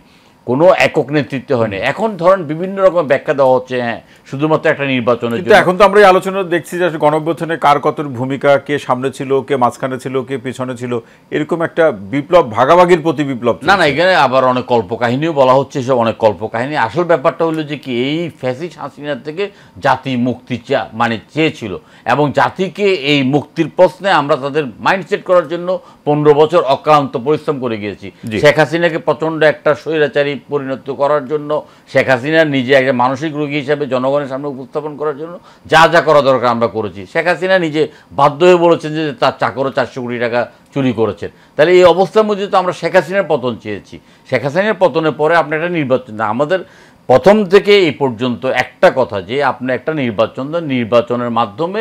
কোনো একক নেতৃত্ব হয়নি এখন ধরেন বিভিন্ন রকম ব্যাখ্যা দেওয়া হচ্ছে হ্যাঁ শুধুমাত্র একটা নির্বাচনের জন্য এখন তো আমরা এই আলোচনা দেখছি যে গণঅভ্যুত্থানে কার কত ভূমিকা কে সামনে ছিল কে মাঝখানে ছিল কে পিছনে ছিল এরকম একটা বিপ্লব ভাগাভাগির প্রতি বিপ্লব না না এখানে আবার অনেক কল্পকাহিনীও বলা হচ্ছে সব অনেক কল্পকাহিনী আসল ব্যাপারটা হলো যে কি এই ফ্যাসিস হাসিনা থেকে জাতি মুক্তি চা মানে চেয়েছিল এবং জাতিকে এই মুক্তির প্রশ্নে আমরা তাদের মাইন্ডসেট করার জন্য পনেরো বছর অক্লান্ত পরিশ্রম করে গিয়েছি শেখ হাসিনাকে প্রচণ্ড একটা স্বৈরাচারী পরিণত করার জন্য শেখ হাসিনা নিজে একটা মানসিক রোগী হিসাবে জনগণের সামনে উপস্থাপন করার জন্য যা যা করা দরকার আমরা করেছি শেখ হাসিনা নিজে বাধ্য হয়ে বলেছেন যে তার চাকরও চারশো কোটি টাকা চুরি করেছেন তাহলে এই অবস্থার মধ্যে তো আমরা শেখ হাসিনার পতন চেয়েছি শেখ হাসিনার পতনের পরে আপনি একটা নির্বাচন আমাদের প্রথম থেকে এই পর্যন্ত একটা কথা যে আপনি একটা নির্বাচন নির্বাচনের মাধ্যমে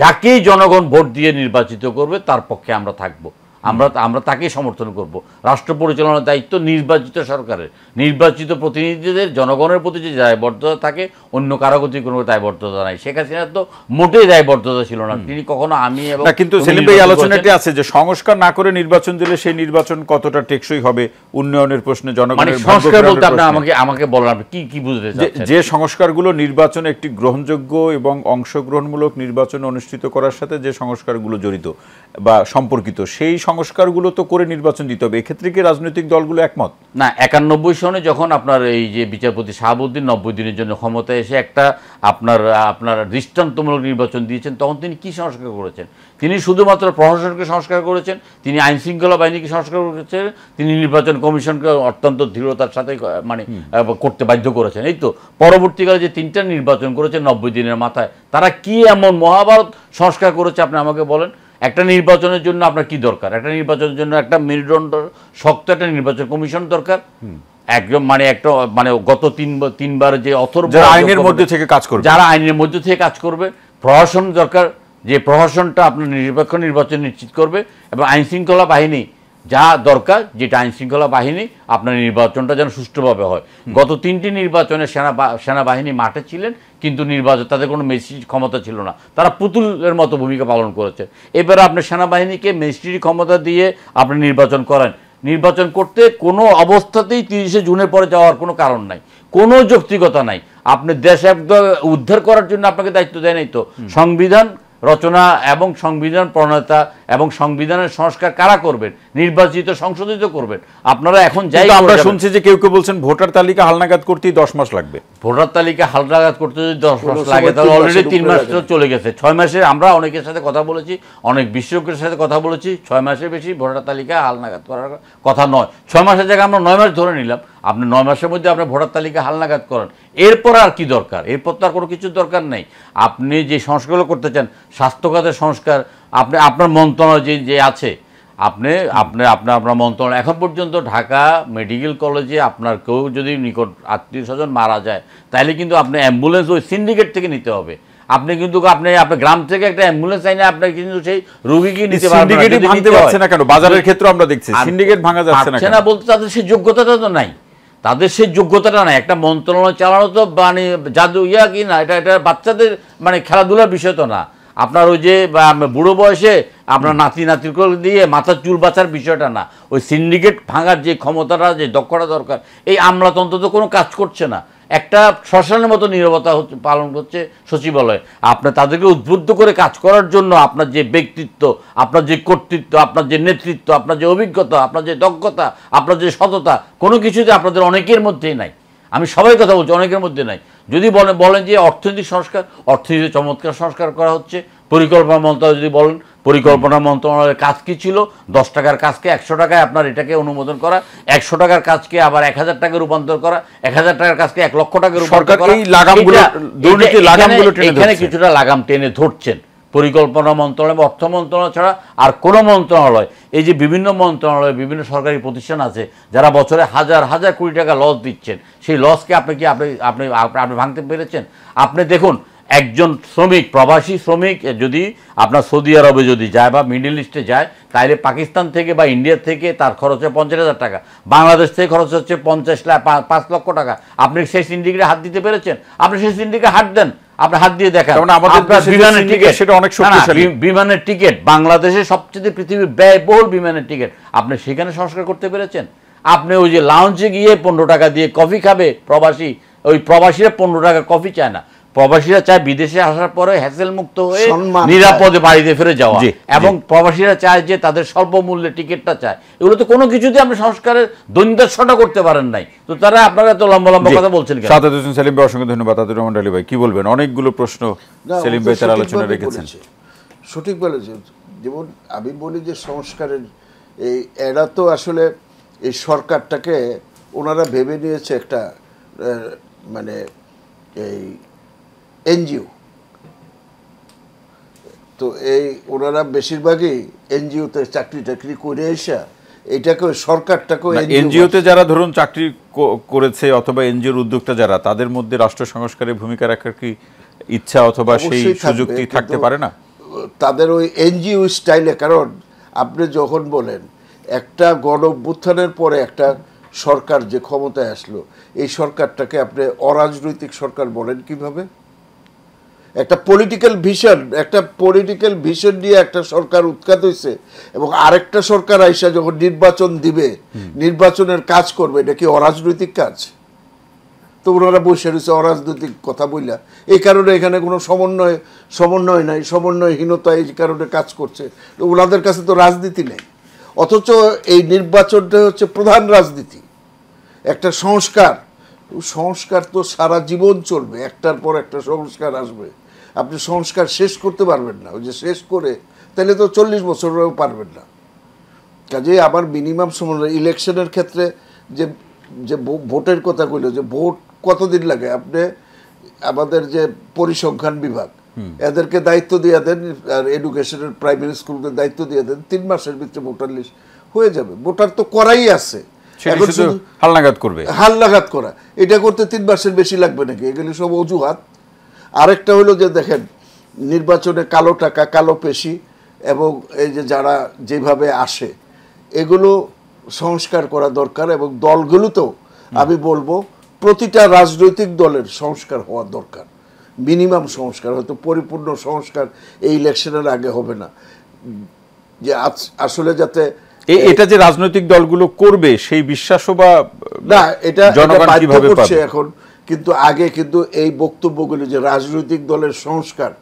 যাকেই জনগণ ভোট দিয়ে নির্বাচিত করবে তার পক্ষে আমরা থাকবো আমরা আমরা তাকেই সমর্থন করব রাষ্ট্র পরিচালনার দায়িত্ব নির্বাচিত সরকারের নির্বাচিত প্রতিনিধিদের জনগণের প্রতি যে দায়বদ্ধতা থাকে অন্য কারো প্রতি কোনো দায়বদ্ধতা নাই শেখ হাসিনার তো মোটেই দায়বদ্ধতা ছিল না তিনি কখনো আমি এবং কিন্তু আলোচনাটি আছে যে সংস্কার না করে নির্বাচন দিলে সেই নির্বাচন কতটা টেকসই হবে উন্নয়নের প্রশ্নে জনগণের মানে সংস্কার বলতে আপনি আমাকে আমাকে বলেন আপনি কি কি বুঝতে যে সংস্কারগুলো নির্বাচন একটি গ্রহণযোগ্য এবং অংশগ্রহণমূলক নির্বাচন অনুষ্ঠিত করার সাথে যে সংস্কারগুলো জড়িত বা সম্পর্কিত সেই সংস্কারগুলো তো করে নির্বাচন দিতে হবে এক্ষেত্রে কি রাজনৈতিক দলগুলো একমত না একানব্বই সনে যখন আপনার এই যে বিচারপতি শাহাবুদ্দিন নব্বই দিনের জন্য ক্ষমতায় এসে একটা আপনার আপনার দৃষ্টান্তমূলক নির্বাচন দিয়েছেন তখন তিনি কি সংস্কার করেছেন তিনি শুধুমাত্র প্রশাসনকে সংস্কার করেছেন তিনি আইন শৃঙ্খলা বাহিনীকে সংস্কার করেছেন তিনি নির্বাচন কমিশনকে অত্যন্ত দৃঢ়তার সাথে মানে করতে বাধ্য করেছেন এই তো পরবর্তীকালে যে তিনটা নির্বাচন করেছে নব্বই দিনের মাথায় তারা কি এমন মহাভারত সংস্কার করেছে আপনি আমাকে বলেন একটা নির্বাচনের জন্য আপনার কি দরকার একটা নির্বাচনের জন্য একটা মেরুদণ্ড শক্ত একটা নির্বাচন কমিশন দরকার একজন মানে একটা মানে গত তিন তিনবার যে অথর্ব আইনের মধ্যে থেকে কাজ করবে যারা আইনের মধ্যে থেকে কাজ করবে প্রশাসন দরকার যে প্রশাসনটা আপনার নিরপেক্ষ নির্বাচন নিশ্চিত করবে এবং আইনশৃঙ্খলা বাহিনী যা দরকার যেটা শৃঙ্খলা বাহিনী আপনার নির্বাচনটা যেন সুষ্ঠুভাবে হয় গত তিনটি নির্বাচনে সেনা সেনাবাহিনী মাঠে ছিলেন কিন্তু নির্বাচন তাদের কোনো মেজিস্ট্রির ক্ষমতা ছিল না তারা পুতুলের মতো ভূমিকা পালন করেছে এবারে আপনার সেনাবাহিনীকে মেজিস্ট্রির ক্ষমতা দিয়ে আপনি নির্বাচন করেন নির্বাচন করতে কোনো অবস্থাতেই তিরিশে জুনের পরে যাওয়ার কোনো কারণ নাই কোনো যৌক্তিকতা নাই আপনি দেশ একদম উদ্ধার করার জন্য আপনাকে দায়িত্ব দেয় নাই তো সংবিধান রচনা এবং সংবিধান প্রণেতা এবং সংবিধানের সংস্কার কারা করবেন নির্বাচিত সংশোধিত করবেন আপনারা এখন যাই আমরা শুনছি যে কেউ কেউ বলছেন ভোটার তালিকা হালনাগাদ করতেই দশ মাস লাগবে ভোটার তালিকা হালনাগাদ করতে যদি দশ মাস লাগে তাহলে অলরেডি তিন মাস তো চলে গেছে ছয় মাসে আমরা অনেকের সাথে কথা বলেছি অনেক বিশেষজ্ঞের সাথে কথা বলেছি ছয় মাসের বেশি ভোটার তালিকা হালনাগাদ করার কথা নয় ছয় মাসের জায়গায় আমরা নয় মাস ধরে নিলাম আপনি নয় মাসের মধ্যে আপনার ভোটার তালিকা হালনাগাদ করেন এরপর আর কি দরকার এরপর তো আর কোনো কিছুর দরকার নেই আপনি যে সংস্কারগুলো করতে চান স্বাস্থ্য সংস্কার আপনি আপনার মন্ত্রণালয় যে যে আছে আপনি আপনি আপনার আপনার মন্ত্রণালয় এখন পর্যন্ত ঢাকা মেডিকেল কলেজে আপনার কেউ যদি নিকট আত্মীয় স্বজন মারা যায় তাহলে কিন্তু আপনি অ্যাম্বুলেন্স ওই সিন্ডিকেট থেকে নিতে হবে আপনি কিন্তু আপনি আপনার গ্রাম থেকে একটা অ্যাম্বুলেন্স আইনে আপনাকে কিন্তু সেই রোগীকে নিতে পারবেন না কেন বাজারের ক্ষেত্রে আমরা দেখছি সিন্ডিকেট ভাঙা যাচ্ছে না বলতে তাদের সেই যোগ্যতাটা তো নাই তাদের সেই যোগ্যতাটা নাই একটা মন্ত্রণালয় চালানো তো মানে জাদু ইয়া কি না এটা এটা বাচ্চাদের মানে খেলাধুলার বিষয় তো না আপনার ওই যে বুড়ো বয়সে আপনার নাতি নাতি দিয়ে মাথা চুল বাঁচার বিষয়টা না ওই সিন্ডিকেট ভাঙার যে ক্ষমতাটা যে দক্ষতা দরকার এই আমলাতন্ত্র তো কোনো কাজ করছে না একটা শ্মশানের মতো নিরবতা পালন করছে সচিবালয় আপনার তাদেরকে উদ্বুদ্ধ করে কাজ করার জন্য আপনার যে ব্যক্তিত্ব আপনার যে কর্তৃত্ব আপনার যে নেতৃত্ব আপনার যে অভিজ্ঞতা আপনার যে দক্ষতা আপনার যে সততা কোনো কিছুতে আপনাদের অনেকের মধ্যেই নাই আমি সবাই কথা বলছি অনেকের মধ্যে নাই যদি বলে বলেন যে অর্থনৈতিক সংস্কার অর্থনীতি চমৎকার সংস্কার করা হচ্ছে পরিকল্পনা মন্ত্রণালয় যদি বলেন পরিকল্পনা মন্ত্রণালয়ের কাজ কী ছিল দশ টাকার কাজকে একশো টাকায় আপনার এটাকে অনুমোদন করা একশো টাকার কাজকে আবার এক হাজার টাকা রূপান্তর করা এক হাজার টাকার কাজকে এক লক্ষ টাকা রূপান্তর এখানে কিছুটা লাগাম টেনে ধরছেন পরিকল্পনা মন্ত্রণালয় অর্থ মন্ত্রণালয় ছাড়া আর কোনো মন্ত্রণালয় এই যে বিভিন্ন মন্ত্রণালয় বিভিন্ন সরকারি প্রতিষ্ঠান আছে যারা বছরে হাজার হাজার কোটি টাকা লস দিচ্ছেন সেই লসকে আপনি কি আপনি আপনি আপনি ভাঙতে পেরেছেন আপনি দেখুন একজন শ্রমিক প্রবাসী শ্রমিক যদি আপনার সৌদি আরবে যদি যায় বা মিডিল ইস্টে যায় তাহলে পাকিস্তান থেকে বা ইন্ডিয়া থেকে তার খরচ হয় পঞ্চাশ হাজার টাকা বাংলাদেশ থেকে খরচ হচ্ছে পঞ্চাশ লাখ পাঁচ লক্ষ টাকা আপনি শেষ ইন্ডিকেটে হাত দিতে পেরেছেন আপনি শেষ ইন্ডিকে হাত দেন আপনি হাত দিয়ে দেখেন মানে বিমানের টিকিট সেটা অনেক বিমানের টিকিট বাংলাদেশে সবচেয়ে পৃথিবীর ব্যয়বহুল বিমানের টিকিট আপনি সেখানে সংস্কার করতে পেরেছেন আপনি ওই যে লাউঞ্জে গিয়ে পনেরো টাকা দিয়ে কফি খাবে প্রবাসী ওই প্রবাসীরা পনেরো টাকা কফি চায় না প্রবাসীরা চায় বিদেশে আসার পরে হ্যাসেল মুক্ত হয়ে নিরাপদে বাড়িতে ফিরে যাওয়া এবং প্রবাসীরা চায় যে তাদের স্বল্পমূল্যে টিকিটটা চায় এগুলো তো কোনো কিছুতে আপনি সংস্কারের দৈন্যস্বটা করতে পারেন নাই তো তারা আপনারা তো লম্বা লম্বা কথা বলছেন সাদাত হোসেন সেলিম ভাই অসংখ্য ধন্যবাদ তাদের রহমান আলী ভাই কি বলবেন অনেকগুলো প্রশ্ন সেলিম ভাই তার আলোচনা রেখেছেন সঠিক বলেছে যেমন আমি বলি যে সংস্কারের এই এরা তো আসলে এই সরকারটাকে ওনারা ভেবে নিয়েছে একটা মানে এই এনজিও তো এই ওনারা বেশিরভাগই এনজিওতে চাকরি টাকরি করে এসে এটাকে সরকারটাকে এনজিওতে যারা ধরুন চাকরি করেছে অথবা এনজিওর উদ্যোগটা যারা তাদের মধ্যে রাষ্ট্র সংস্কারের ভূমিকা রাখার কি ইচ্ছা অথবা সেই সুযোগটি থাকতে পারে না তাদের ওই এনজিও স্টাইলে কারণ আপনি যখন বলেন একটা গণ পরে একটা সরকার যে ক্ষমতায় আসলো এই সরকারটাকে আপনি অরাজনৈতিক সরকার বলেন কিভাবে একটা পলিটিক্যাল ভিশন একটা পলিটিক্যাল ভিশন নিয়ে একটা সরকার উৎখাত হয়েছে এবং আরেকটা সরকার আইসা যখন নির্বাচন দিবে নির্বাচনের কাজ করবে এটা কি অরাজনৈতিক কাজ তো ওনারা বসে রয়েছে অরাজনৈতিক কথা বইলা এই কারণে এখানে কোনো সমন্বয় সমন্বয় নাই সমন্বয়হীনতা এই কারণে কাজ করছে ওনাদের কাছে তো রাজনীতি নেই অথচ এই নির্বাচনটা হচ্ছে প্রধান রাজনীতি একটা সংস্কার সংস্কার তো সারা জীবন চলবে একটার পর একটা সংস্কার আসবে আপনি সংস্কার শেষ করতে পারবেন না ওই যে শেষ করে তাহলে তো চল্লিশ বছর পারবেন না কাজে আমার মিনিমাম সময় ইলেকশনের ক্ষেত্রে যে যে ভোটের কথা কইল যে ভোট কতদিন লাগে আপনি আমাদের যে পরিসংখ্যান বিভাগ এদেরকে দায়িত্ব দিয়ে দেন আর এডুকেশনের প্রাইমারি স্কুলকে দায়িত্ব দিয়ে দেন তিন মাসের ভিতরে ভোটার লিস্ট হয়ে যাবে ভোটার তো করাই আছে হালনাগাদ করবে হালনাগাদ করা এটা করতে তিন মাসের বেশি লাগবে নাকি এগুলি সব অজুহাত আরেকটা হলো যে দেখেন নির্বাচনে কালো টাকা কালো পেশি এবং এই যে যারা যেভাবে আসে এগুলো সংস্কার করা দরকার এবং দলগুলোতেও আমি বলবো প্রতিটা রাজনৈতিক দলের সংস্কার হওয়া দরকার মিনিমাম সংস্কার হয়তো পরিপূর্ণ সংস্কার এই ইলেকশনের আগে হবে না যে আসলে যাতে এটা যে রাজনৈতিক দলগুলো করবে সেই বিশ্বাসও বা না এটা জনগণ কিভাবে পাবে এখন কিন্তু আগে কিন্তু এই বক্তব্যগুলি যে রাজনৈতিক দলের সংস্কার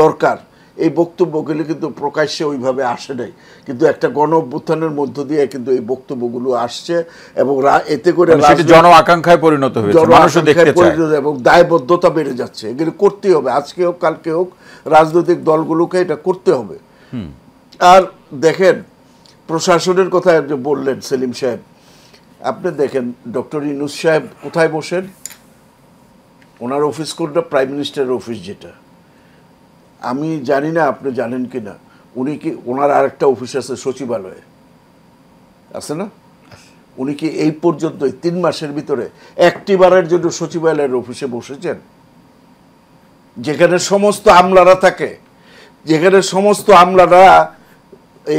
দরকার এই বক্তব্যগুলি কিন্তু প্রকাশ্যে ওইভাবে আসে নাই কিন্তু একটা গণ অভ্যুত্থানের মধ্য দিয়ে কিন্তু এই বক্তব্যগুলো আসছে এবং এতে করে জন আকাঙ্ক্ষায় পরিণত হয়েছে পরিণত এবং দায়বদ্ধতা বেড়ে যাচ্ছে এগুলি করতেই হবে আজকে হোক কালকে হোক রাজনৈতিক দলগুলোকে এটা করতে হবে আর দেখেন প্রশাসনের কথা বললেন সেলিম সাহেব আপনি দেখেন ডক্টর ইনুস সাহেব কোথায় বসেন ওনার অফিস কোনটা প্রাইম মিনিস্টারের অফিস যেটা আমি জানি না আপনি জানেন কি না উনি কি ওনার আরেকটা অফিস আছে সচিবালয়ে আছে না উনি কি এই পর্যন্ত তিন মাসের ভিতরে একটিবারের জন্য সচিবালয়ের অফিসে বসেছেন যেখানে সমস্ত আমলারা থাকে যেখানে সমস্ত আমলারা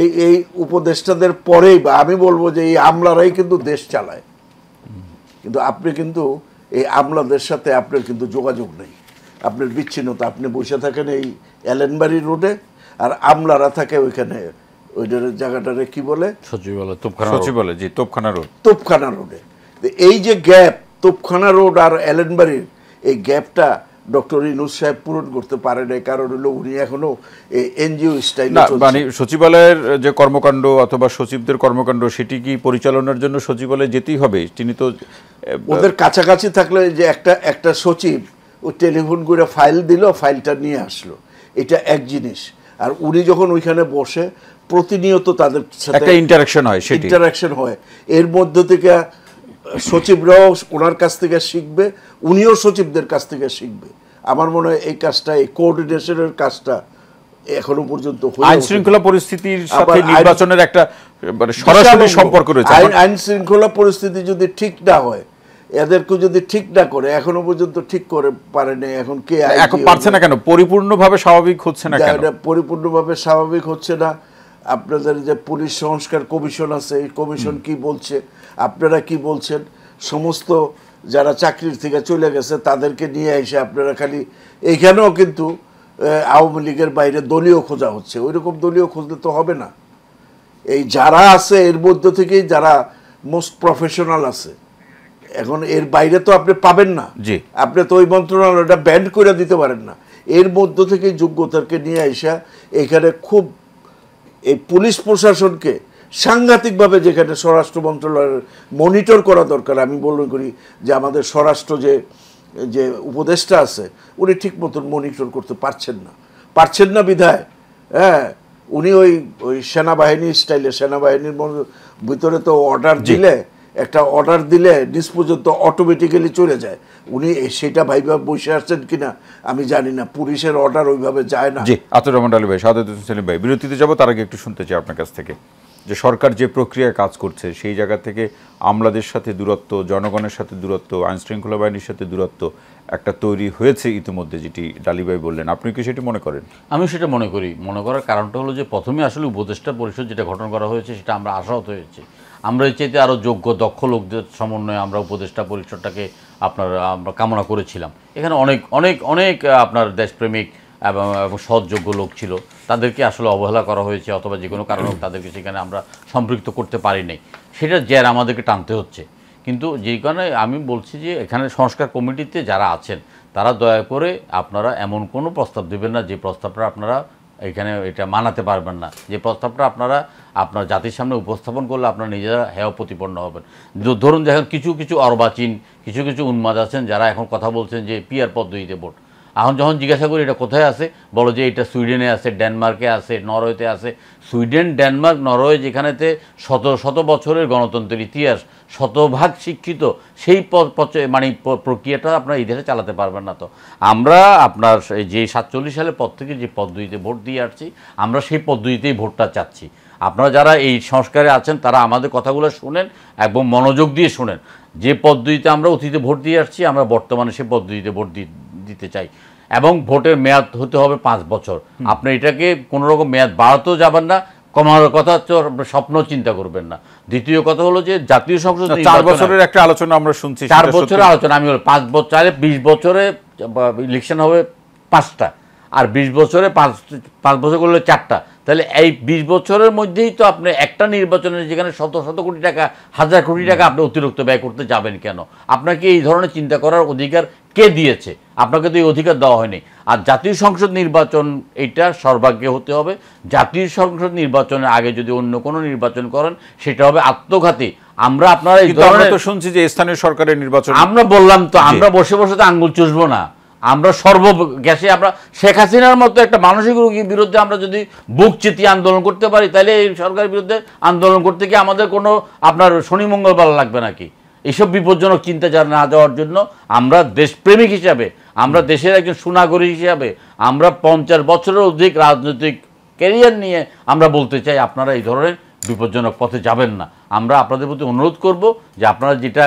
এই এই উপদেষ্টাদের পরেই বা আমি বলবো যে এই আমলারাই কিন্তু দেশ চালায় কিন্তু আপনি কিন্তু এই আমলাদের সাথে আপনার কিন্তু যোগাযোগ নেই আপনার বিচ্ছিন্নতা আপনি বসে থাকেন এই এলেনবাড়ি রোডে আর আমলারা থাকে ওইখানে ওইটার জায়গাটারে কি বলে তোপখানা তোপখানা রোড তোপখানা রোডে এই যে গ্যাপ তোপখানা রোড আর এলেনবাড়ির এই গ্যাপটা ডক্টর ইনুস সাহেব পূরণ করতে পারে নাই কারণ হলো উনি এখনো এনজিও স্টাইল মানে সচিবালয়ের যে কর্মকাণ্ড অথবা সচিবদের কর্মকাণ্ড সেটি কি পরিচালনার জন্য সচিবালয়ে যেতেই হবে তিনি তো ওদের কাছাকাছি থাকলে যে একটা একটা সচিব ও টেলিফোন করে ফাইল দিল ফাইলটা নিয়ে আসলো এটা এক জিনিস আর উনি যখন ওইখানে বসে প্রতিনিয়ত তাদের সাথে একটা ইন্টারাকশন হয় সেটি ইন্টারাকশন হয় এর মধ্য থেকে সচিবরাও ওনার কাছ থেকে শিখবে উনিও সচিবদের কাছ থেকে শিখবে আমার মনে হয় এই কাজটা এই কোঅর্ডিনেশনের কাজটা এখনো পর্যন্ত আইন শৃঙ্খলা পরিস্থিতির সাথে নির্বাচনের একটা মানে সরাসরি সম্পর্ক রয়েছে আইন আইন শৃঙ্খলা পরিস্থিতি যদি ঠিক না হয় এদেরকে যদি ঠিক না করে এখনো পর্যন্ত ঠিক করে পারেনি এখন কে এখন পারছে না কেন পরিপূর্ণভাবে স্বাভাবিক হচ্ছে না কেন পরিপূর্ণভাবে স্বাভাবিক হচ্ছে না আপনাদের যে পুলিশ সংস্কার কমিশন আছে এই কমিশন কি বলছে আপনারা কি বলছেন সমস্ত যারা চাকরির থেকে চলে গেছে তাদেরকে নিয়ে এসে আপনারা খালি এইখানেও কিন্তু আওয়ামী লীগের বাইরে দলীয় খোঁজা হচ্ছে ওই রকম দলীয় খুঁজলে তো হবে না এই যারা আছে এর মধ্যে থেকেই যারা মোস্ট প্রফেশনাল আছে এখন এর বাইরে তো আপনি পাবেন না আপনি তো ওই মন্ত্রণালয়টা ব্যান্ড করে দিতে পারেন না এর মধ্য থেকে যোগ্যতাকে নিয়ে আসা এখানে খুব এই পুলিশ প্রশাসনকে সাংঘাতিকভাবে যেখানে স্বরাষ্ট্র মন্ত্রণালয়ের মনিটর করা দরকার আমি বলব করি যে আমাদের স্বরাষ্ট্র যে যে উপদেষ্টা আছে উনি ঠিক মতন মনিটর করতে পারছেন না পারছেন না বিধায় হ্যাঁ উনি ওই ওই সেনাবাহিনী স্টাইলে সেনাবাহিনীর ভিতরে তো অর্ডার দিলে একটা অর্ডার দিলে ডিসপোজাল তো অটোমেটিক্যালি চলে যায় উনি সেটা ভাইভাবে বসে আসছেন কিনা আমি জানি না পুলিশের অর্ডার ওইভাবে যায় না জি আতুর রহমান আলী ভাই সাদত হোসেন ভাই বিরতিতে যাবো তার আগে একটু শুনতে চাই আপনার কাছ থেকে যে সরকার যে প্রক্রিয়ায় কাজ করছে সেই জায়গা থেকে আমলাদের সাথে দূরত্ব জনগণের সাথে দূরত্ব আইনশৃঙ্খলা বাহিনীর সাথে দূরত্ব একটা তৈরি হয়েছে ইতিমধ্যে যেটি ডালিবাই বললেন আপনি কি সেটি মনে করেন আমি সেটা মনে করি মনে করার কারণটা হলো যে প্রথমে আসলে উপদেষ্টা পরিষদ যেটা গঠন করা হয়েছে সেটা আমরা আশাহত হয়েছে আমরা এই চাইতে আরও যোগ্য দক্ষ লোকদের সমন্বয়ে আমরা উপদেষ্টা পরিষদটাকে আপনার আমরা কামনা করেছিলাম এখানে অনেক অনেক অনেক আপনার দেশপ্রেমিক এবং সৎযোগ্য লোক ছিল তাদেরকে আসলে অবহেলা করা হয়েছে অথবা যে কোনো কারণে তাদেরকে সেখানে আমরা সম্পৃক্ত করতে পারিনি সেটা জ্যার আমাদেরকে টানতে হচ্ছে কিন্তু যেই কারণে আমি বলছি যে এখানে সংস্কার কমিটিতে যারা আছেন তারা দয়া করে আপনারা এমন কোনো প্রস্তাব দেবেন না যে প্রস্তাবটা আপনারা এখানে এটা মানাতে পারবেন না যে প্রস্তাবটা আপনারা আপনার জাতির সামনে উপস্থাপন করলে আপনারা নিজেরা হেয় প্রতিপন্ন হবেন ধরুন দেখেন কিছু কিছু অর্বাচীন কিছু কিছু উন্মাদ আছেন যারা এখন কথা বলছেন যে পিয়ার পদ্ধতিতে ভোট এখন যখন জিজ্ঞাসা করি এটা কোথায় আছে বলো যে এটা সুইডেনে আছে ডেনমার্কে আছে নরওয়েতে আছে সুইডেন ডেনমার্ক নরওয়ে যেখানেতে শত শত বছরের গণতন্ত্রের ইতিহাস শতভাগ শিক্ষিত সেই মানে প্রক্রিয়াটা আপনারা এই দেশে চালাতে পারবেন না তো আমরা আপনার যে সাতচল্লিশ সালের পর থেকে যে পদ্ধতিতে ভোট দিয়ে আসছি আমরা সেই পদ্ধতিতেই ভোটটা চাচ্ছি আপনারা যারা এই সংস্কারে আছেন তারা আমাদের কথাগুলো শুনেন এবং মনোযোগ দিয়ে শুনেন যে পদ্ধতিতে আমরা অতীতে ভোট দিয়ে আসছি আমরা বর্তমানে সেই পদ্ধতিতে ভোট দিতে চাই এবং ভোটের মেয়াদ হতে হবে পাঁচ বছর আপনি এটাকে কোনো রকম মেয়াদ বাড়াতেও যাবেন না কমানোর কথা স্বপ্ন চিন্তা করবেন না দ্বিতীয় কথা হলো যে জাতীয় সংসদ চার বছরের একটা আলোচনা আমরা শুনছি চার বছরের আলোচনা আমি পাঁচ বছরে বিশ বছরে ইলেকশন হবে পাঁচটা আর বিশ বছরে পাঁচ পাঁচ বছর করলে চারটা তাহলে এই বিশ বছরের মধ্যেই তো আপনি একটা নির্বাচনে যেখানে শত শত কোটি টাকা হাজার কোটি টাকা আপনি অতিরিক্ত ব্যয় করতে যাবেন কেন আপনাকে এই ধরনের চিন্তা করার অধিকার কে দিয়েছে আপনাকে তো এই অধিকার দেওয়া হয়নি আর জাতীয় সংসদ নির্বাচন এটা সর্বাগ্যে হতে হবে জাতীয় সংসদ নির্বাচনের আগে যদি অন্য কোনো নির্বাচন করেন সেটা হবে আত্মঘাতী আমরা আপনারা এই ধরনের তো শুনছি যে স্থানীয় সরকারের নির্বাচন আমরা বললাম তো আমরা বসে বসে তো আঙ্গুল চুষবো না আমরা সর্ব গ্যাসে আমরা শেখ হাসিনার মতো একটা মানসিক রোগীর বিরুদ্ধে আমরা যদি বুক চিতি আন্দোলন করতে পারি তাহলে এই সরকারের বিরুদ্ধে আন্দোলন করতে গিয়ে আমাদের কোনো আপনার শনি মঙ্গলবার লাগবে নাকি এসব বিপজ্জনক চিন্তাচার না দেওয়ার জন্য আমরা দেশপ্রেমিক হিসাবে আমরা দেশের একজন সুনাগরিক হিসাবে আমরা পঞ্চাশ বছরের অধিক রাজনৈতিক ক্যারিয়ার নিয়ে আমরা বলতে চাই আপনারা এই ধরনের বিপজ্জনক পথে যাবেন না আমরা আপনাদের প্রতি অনুরোধ করব যে আপনারা যেটা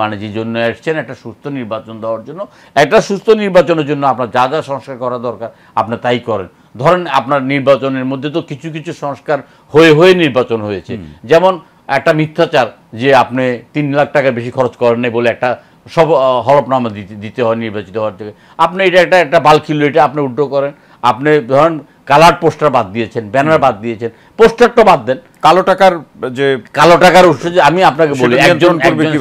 মানে যে জন্য এসছেন একটা সুস্থ নির্বাচন দেওয়ার জন্য একটা সুস্থ নির্বাচনের জন্য আপনার যা যা সংস্কার করা দরকার আপনি তাই করেন ধরেন আপনার নির্বাচনের মধ্যে তো কিছু কিছু সংস্কার হয়ে হয়ে নির্বাচন হয়েছে যেমন একটা মিথ্যাচার যে আপনি তিন লাখ টাকা বেশি খরচ করেন বলে একটা সব হলফনামা দিতে দিতে হয় নির্বাচিত হওয়ার থেকে আপনি এটা একটা একটা বালকিল্লো এটা আপনি উল্টো করেন আপনি ধরেন কালার পোস্টার বাদ দিয়েছেন ব্যানার বাদ দিয়েছেন পোস্টারটা বাদ দেন কালো টাকার যে কালো টাকার উৎস যে আমি আপনাকে বলি একজন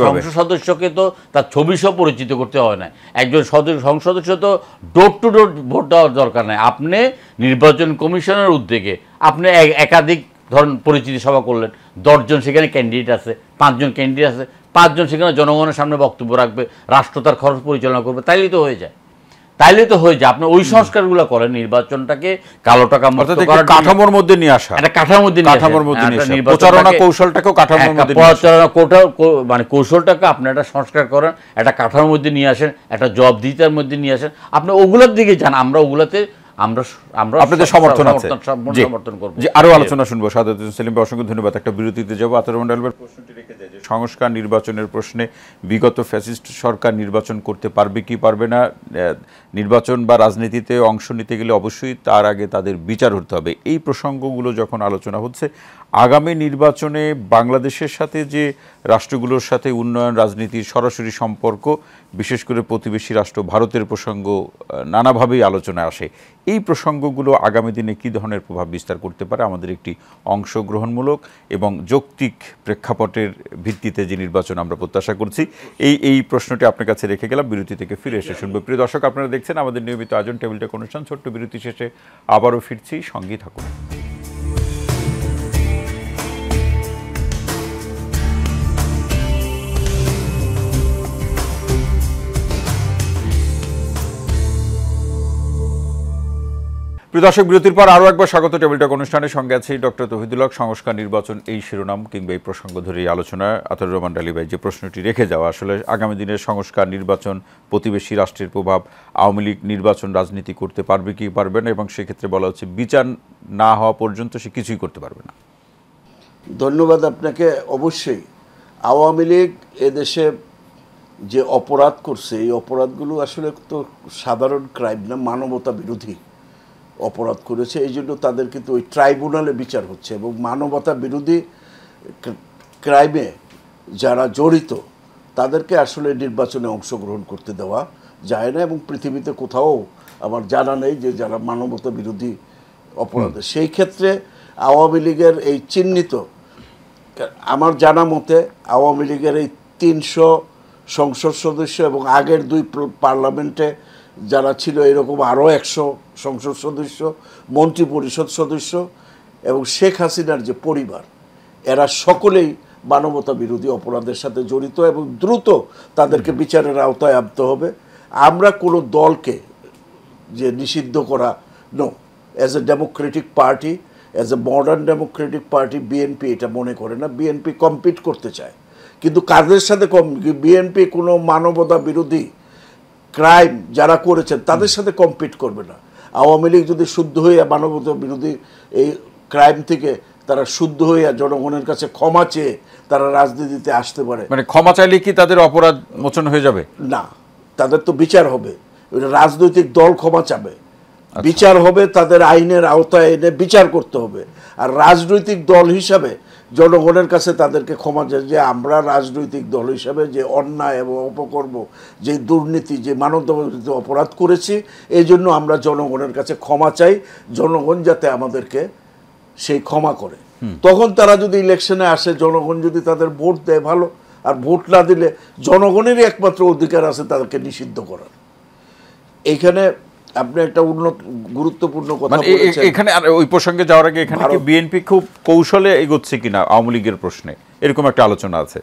সংসদ সদস্যকে তো তার ছবি সহ পরিচিত করতে হয় না একজন সংসদ সদস্য তো ডোর টু ডোর ভোট দেওয়ার দরকার নাই আপনি নির্বাচন কমিশনের উদ্যোগে আপনি একাধিক ধরেন পরিচিতি সভা করলেন দশজন সেখানে ক্যান্ডিডেট আছে পাঁচজন ক্যান্ডিডেট আছে পাঁচজন সেখানে জনগণের সামনে বক্তব্য রাখবে রাষ্ট্র তার খরচ পরিচালনা করবে তাইলেই তো হয়ে যায় তাইলে তো হয়ে যায় আপনি ওই সংস্কারগুলো করেন নির্বাচনটাকে কালো টাকা কাঠামোর মধ্যে নিয়ে আসা একটা কাঠামোর মধ্যে কাঠামোর মধ্যে প্রচারণা কৌশলটাকেও কাঠামোর মধ্যে প্রচারণা কোটা মানে কৌশলটাকে আপনি একটা সংস্কার করেন একটা কাঠামোর মধ্যে নিয়ে আসেন একটা জবাবদিহিতার মধ্যে নিয়ে আসেন আপনি ওগুলোর দিকে যান আমরা ওগুলোতে আমরা আমরা আপনাদের সমর্থন আরো আলোচনা শুনবো অসংখ্য ধন্যবাদ একটা সংস্কার নির্বাচনের প্রশ্নে বিগত ফ্যাসিস্ট সরকার নির্বাচন করতে পারবে কি পারবে না নির্বাচন বা রাজনীতিতে অংশ নিতে গেলে অবশ্যই তার আগে তাদের বিচার হতে হবে এই প্রসঙ্গগুলো যখন আলোচনা হচ্ছে আগামী নির্বাচনে বাংলাদেশের সাথে যে রাষ্ট্রগুলোর সাথে উন্নয়ন রাজনীতির সরাসরি সম্পর্ক বিশেষ করে প্রতিবেশী রাষ্ট্র ভারতের প্রসঙ্গ নানাভাবেই আলোচনায় আসে এই প্রসঙ্গগুলো আগামী দিনে কী ধরনের প্রভাব বিস্তার করতে পারে আমাদের একটি অংশগ্রহণমূলক এবং যৌক্তিক প্রেক্ষাপটের ভিত্তিতে যে নির্বাচন আমরা প্রত্যাশা করছি এই এই প্রশ্নটি আপনার কাছে রেখে গেলাম বিরতি থেকে ফিরে এসে শুনবো প্রিয় দর্শক আপনারা দেখছেন আমাদের নিয়মিত আয়োজন টেবিল টেক অনুষ্ঠান ছোট্ট বিরতি শেষে আবারও ফিরছি সঙ্গী থাকুন প্রিয় দর্শক বিরতির পর আরও একবার স্বাগত টেবিল টক অনুষ্ঠানে সঙ্গে আছি ডক্টর তহিদুলক সংস্কার নির্বাচন এই শিরোনাম কিংবা এই প্রসঙ্গ ধরে এই আলোচনা আতর রহমান ডালি ভাই যে প্রশ্নটি রেখে যাওয়া আসলে আগামী দিনের সংস্কার নির্বাচন প্রতিবেশী রাষ্ট্রের প্রভাব আওয়ামী লীগ নির্বাচন রাজনীতি করতে পারবে কি পারবে না এবং সেক্ষেত্রে বলা হচ্ছে বিচার না হওয়া পর্যন্ত সে কিছুই করতে পারবে না ধন্যবাদ আপনাকে অবশ্যই আওয়ামী লীগ এদেশে যে অপরাধ করছে এই অপরাধগুলো আসলে তো সাধারণ ক্রাইম না মানবতা বিরোধী অপরাধ করেছে এই জন্য তাদের কিন্তু ওই ট্রাইব্যুনালে বিচার হচ্ছে এবং মানবতা বিরোধী ক্রাইমে যারা জড়িত তাদেরকে আসলে নির্বাচনে অংশগ্রহণ করতে দেওয়া যায় না এবং পৃথিবীতে কোথাও আমার জানা নেই যে যারা মানবতা বিরোধী অপরাধে সেই ক্ষেত্রে আওয়ামী লীগের এই চিহ্নিত আমার জানা মতে আওয়ামী লীগের এই তিনশো সংসদ সদস্য এবং আগের দুই পার্লামেন্টে যারা ছিল এরকম আরও একশো সংসদ সদস্য মন্ত্রিপরিষদ সদস্য এবং শেখ হাসিনার যে পরিবার এরা সকলেই মানবতা বিরোধী অপরাধের সাথে জড়িত এবং দ্রুত তাদেরকে বিচারের আওতায় আনতে হবে আমরা কোনো দলকে যে নিষিদ্ধ করা no as a democratic party as a modern democratic party BNP এটা মনে করে না বিএনপি কম্পিট করতে চায় কিন্তু কাদের সাথে কম বিএনপি কোনো মানবতা বিরোধী ক্রাইম যারা করেছেন তাদের সাথে কম্পিট করবে না আওয়ামী লীগ যদি শুদ্ধ হইয়া মানবতা বিরোধী এই ক্রাইম থেকে তারা শুদ্ধ হইয়া জনগণের কাছে ক্ষমা চেয়ে তারা রাজনীতিতে আসতে পারে মানে ক্ষমা চাইলে কি তাদের অপরাধ মোচন হয়ে যাবে না তাদের তো বিচার হবে রাজনৈতিক দল ক্ষমা চাবে আচ্ছা। বিচার হবে তাদের আইনের আওতায় এনে বিচার করতে হবে আর রাজনৈতিক দল হিসাবে জনগণের কাছে তাদেরকে ক্ষমা চাই যে আমরা রাজনৈতিক দল হিসাবে যে অন্যায় এবং অপকর্ম যে দুর্নীতি যে মানবতাবিরোধী অপরাধ করেছি এই জন্য আমরা জনগণের কাছে ক্ষমা চাই জনগণ যাতে আমাদেরকে সেই ক্ষমা করে তখন তারা যদি ইলেকশনে আসে জনগণ যদি তাদের ভোট দেয় ভালো আর ভোট না দিলে জনগণেরই একমাত্র অধিকার আছে তাদেরকে নিষিদ্ধ করার এইখানে আপনি একটা উন্নত গুরুত্বপূর্ণ কথা মানে এখানে আর ওই প্রসঙ্গে যাওয়ার আগে এখানে কি বিএনপি খুব কৌশলে এগোচ্ছে কিনা আওয়ামী লীগের প্রশ্নে এরকম একটা আলোচনা আছে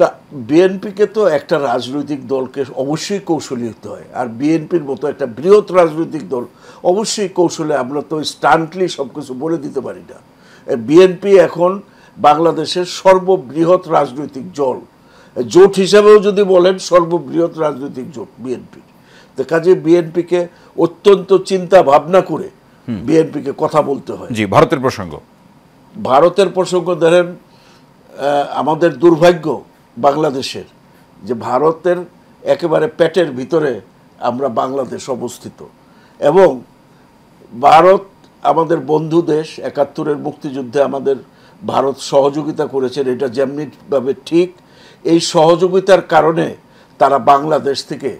না বিএনপিকে তো একটা রাজনৈতিক দলকে অবশ্যই কৌশলী হতে হয় আর বিএনপির মতো একটা বৃহৎ রাজনৈতিক দল অবশ্যই কৌশলে আমরা তো স্টান্টলি সব কিছু বলে দিতে পারি না বিএনপি এখন বাংলাদেশের সর্ববৃহৎ রাজনৈতিক দল জোট হিসাবেও যদি বলেন সর্ববৃহৎ রাজনৈতিক জোট বিএনপি তো কাজে বিএনপিকে অত্যন্ত চিন্তা ভাবনা করে বিএনপিকে কথা বলতে হয় জি ভারতের প্রসঙ্গ ভারতের প্রসঙ্গ ধরেন আমাদের দুর্ভাগ্য বাংলাদেশের যে ভারতের একেবারে পেটের ভিতরে আমরা বাংলাদেশ অবস্থিত এবং ভারত আমাদের বন্ধু দেশ একাত্তরের মুক্তিযুদ্ধে আমাদের ভারত সহযোগিতা করেছেন এটা যেমনিভাবে ঠিক এই সহযোগিতার কারণে তারা বাংলাদেশ থেকে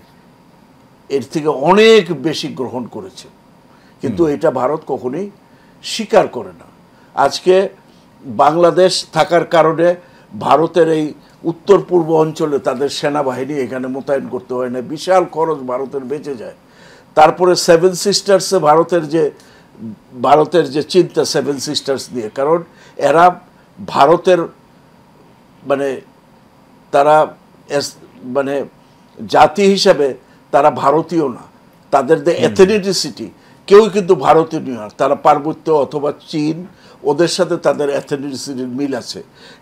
এর থেকে অনেক বেশি গ্রহণ করেছে কিন্তু এটা ভারত কখনোই স্বীকার করে না আজকে বাংলাদেশ থাকার কারণে ভারতের এই উত্তর পূর্ব অঞ্চলে তাদের সেনাবাহিনী এখানে মোতায়েন করতে হয় না বিশাল খরচ ভারতের বেঁচে যায় তারপরে সেভেন সিস্টার্সে ভারতের যে ভারতের যে চিন্তা সেভেন সিস্টার্স নিয়ে কারণ এরা ভারতের মানে তারা মানে জাতি হিসাবে তারা ভারতীয় না তাদের যে অ্যাথেনিটিসিটি কেউ কিন্তু ভারতীয় আর তারা পার্বত্য অথবা চীন ওদের সাথে তাদের অ্যাথেনিটিসিটির মিল আছে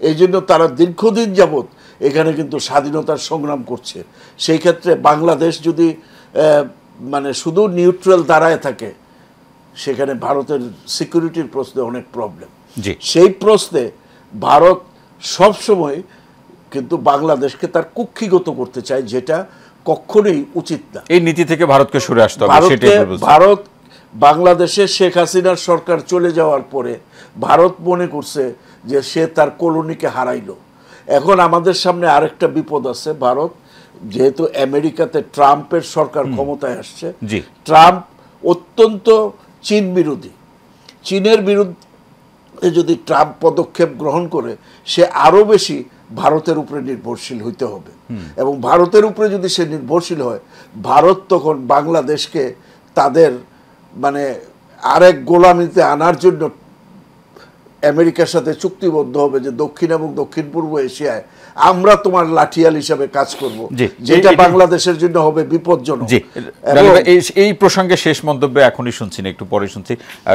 এই জন্য তারা দীর্ঘদিন যাবৎ এখানে কিন্তু স্বাধীনতার সংগ্রাম করছে সেই ক্ষেত্রে বাংলাদেশ যদি মানে শুধু নিউট্রাল দাঁড়ায় থাকে সেখানে ভারতের সিকিউরিটির প্রশ্নে অনেক প্রবলেম সেই প্রশ্নে ভারত সবসময় কিন্তু বাংলাদেশকে তার কুক্ষিগত করতে চায় যেটা কখনোই উচিত না এই নীতি থেকে ভারতকে সরে আসতে হবে ভারত বাংলাদেশে শেখ হাসিনার সরকার চলে যাওয়ার পরে ভারত মনে করছে যে সে তার কলোনিকে হারাইল এখন আমাদের সামনে আরেকটা বিপদ আছে ভারত যেহেতু আমেরিকাতে ট্রাম্পের সরকার ক্ষমতায় আসছে ট্রাম্প অত্যন্ত চীন বিরোধী চীনের বিরুদ্ধে যদি ট্রাম্প পদক্ষেপ গ্রহণ করে সে আরও বেশি ভারতের উপরে নির্ভরশীল হইতে হবে এবং ভারতের উপরে যদি সে নির্ভরশীল হয় ভারত তখন বাংলাদেশকে তাদের মানে আরেক গোলামিতে আনার জন্য আমেরিকার সাথে চুক্তিবদ্ধ হবে যে দক্ষিণ এবং দক্ষিণ পূর্ব এশিয়ায় আমরা তোমার লাঠিয়াল হিসাবে কাজ করব যেটা বাংলাদেশের জন্য হবে বিপজ্জনক এই প্রসঙ্গে শেষ মন্তব্য এখনই শুনছি না একটু পরে শুনছি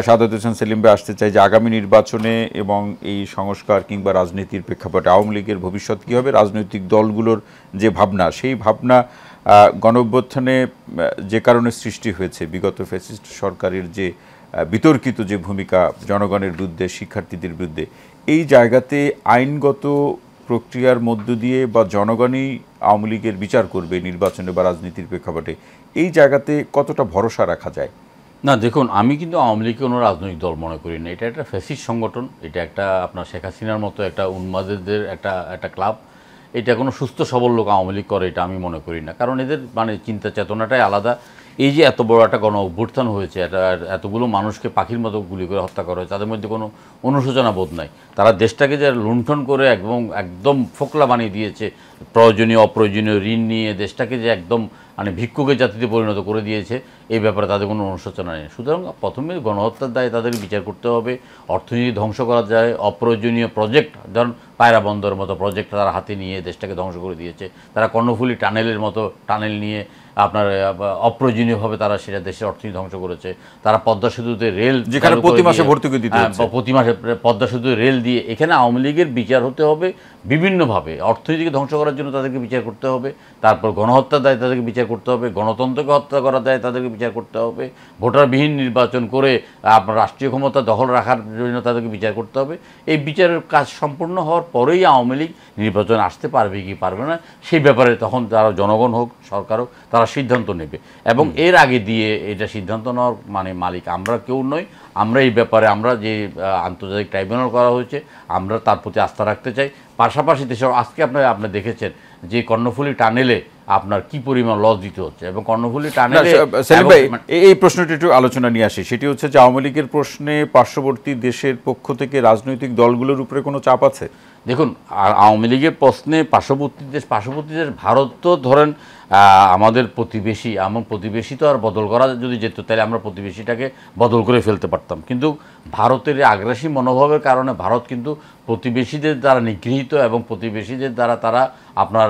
সাদত হোসেন সেলিমবে আসতে চাই যে আগামী নির্বাচনে এবং এই সংস্কার কিংবা রাজনীতির প্রেক্ষাপটে আওয়ামী লীগের ভবিষ্যৎ কী হবে রাজনৈতিক দলগুলোর যে ভাবনা সেই ভাবনা গণঅভ্যুত্থানে যে কারণে সৃষ্টি হয়েছে বিগত ফ্যাসিস্ট সরকারের যে বিতর্কিত যে ভূমিকা জনগণের বিরুদ্ধে শিক্ষার্থীদের বিরুদ্ধে এই জায়গাতে আইনগত প্রক্রিয়ার মধ্য দিয়ে বা জনগণই আওয়ামী লীগের বিচার করবে নির্বাচনে বা রাজনীতির প্রেক্ষাপটে এই জায়গাতে কতটা ভরসা রাখা যায় না দেখুন আমি কিন্তু আওয়ামী লীগকে কোনো রাজনৈতিক দল মনে করি না এটা একটা ফ্যাসিস্ট সংগঠন এটা একটা আপনার শেখ হাসিনার মতো একটা উন্মাদের একটা একটা ক্লাব এটা কোনো সুস্থ সবল লোক আওয়ামী লীগ করে এটা আমি মনে করি না কারণ এদের মানে চিন্তা চেতনাটাই আলাদা এই যে এত বড় একটা গণ অভ্যুত্থান হয়েছে এতগুলো মানুষকে পাখির মতো গুলি করে হত্যা করা হয়েছে তাদের মধ্যে কোনো অনুশোচনা বোধ নাই তারা দেশটাকে যে লুণ্ঠন করে একদম একদম ফোকলা বানিয়ে দিয়েছে প্রয়োজনীয় অপ্রয়োজনীয় ঋণ নিয়ে দেশটাকে যে একদম মানে ভিক্ষুকে জাতিতে পরিণত করে দিয়েছে এই ব্যাপারে তাদের কোনো অনুশোচনা নেই সুতরাং প্রথমে গণহত্যার দায়ে তাদের বিচার করতে হবে অর্থনীতি ধ্বংস করা যায় অপ্রয়োজনীয় প্রজেক্ট ধরুন পায়রা বন্দর মতো প্রজেক্ট তারা হাতে নিয়ে দেশটাকে ধ্বংস করে দিয়েছে তারা কর্ণফুলি টানেলের মতো টানেল নিয়ে আপনার অপ্রয়োজনীয়ভাবে তারা সেটা দেশের অর্থনীতি ধ্বংস করেছে তারা পদ্মা সেতুতে রেল যেখানে হ্যাঁ, প্রতি মাসে ভর্তুকি দিতে প্রতি মাসে পদ্মা সেতুতে রেল দিয়ে এখানে আওয়ামী লীগের বিচার হতে হবে বিভিন্নভাবে অর্থনীতিকে ধ্বংস করার জন্য তাদেরকে বিচার করতে হবে তারপর গণহত্যার দায় তাদেরকে বিচার করতে হবে গণতন্ত্রকে হত্যা করার দায় তাদেরকে বিচার করতে হবে ভোটারবিহীন নির্বাচন করে আপনার রাষ্ট্রীয় ক্ষমতা দখল রাখার জন্য তাদেরকে বিচার করতে হবে এই বিচারের কাজ সম্পূর্ণ হওয়ার পরেই আওয়ামী লীগ নির্বাচন আসতে পারবে কি পারবে না সেই ব্যাপারে তখন তারা জনগণ হোক সরকারও তারা সিদ্ধান্ত নেবে এবং এর আগে দিয়ে এটা সিদ্ধান্ত নেওয়ার মানে মালিক আমরা কেউ নই আমরা এই ব্যাপারে আমরা যে আন্তর্জাতিক ট্রাইব্যুনাল করা হয়েছে আমরা তার প্রতি আস্থা রাখতে চাই পাশাপাশি দেশের আজকে আপনার আপনি দেখেছেন যে কর্ণফুলি টানেলে আপনার কি পরিমাণ লস দিতে হচ্ছে এবং কর্ণফুলি টানেলে মানে এই প্রশ্নটি একটু আলোচনা নিয়ে আসি সেটি হচ্ছে যে আওয়ামী লীগের প্রশ্নে পার্শ্ববর্তী দেশের পক্ষ থেকে রাজনৈতিক দলগুলোর উপরে কোনো চাপ আছে দেখুন আওয়ামী লীগের প্রশ্নে পার্শ্ববর্তী দেশ পার্শ্ববর্তী দেশ ভারত তো ধরেন আমাদের প্রতিবেশী আমার প্রতিবেশী তো আর বদল করা যদি যেত তাহলে আমরা প্রতিবেশীটাকে বদল করে ফেলতে পারতাম কিন্তু ভারতের আগ্রাসী মনোভাবের কারণে ভারত কিন্তু প্রতিবেশীদের দ্বারা নিগৃহীত এবং প্রতিবেশীদের দ্বারা তারা আপনার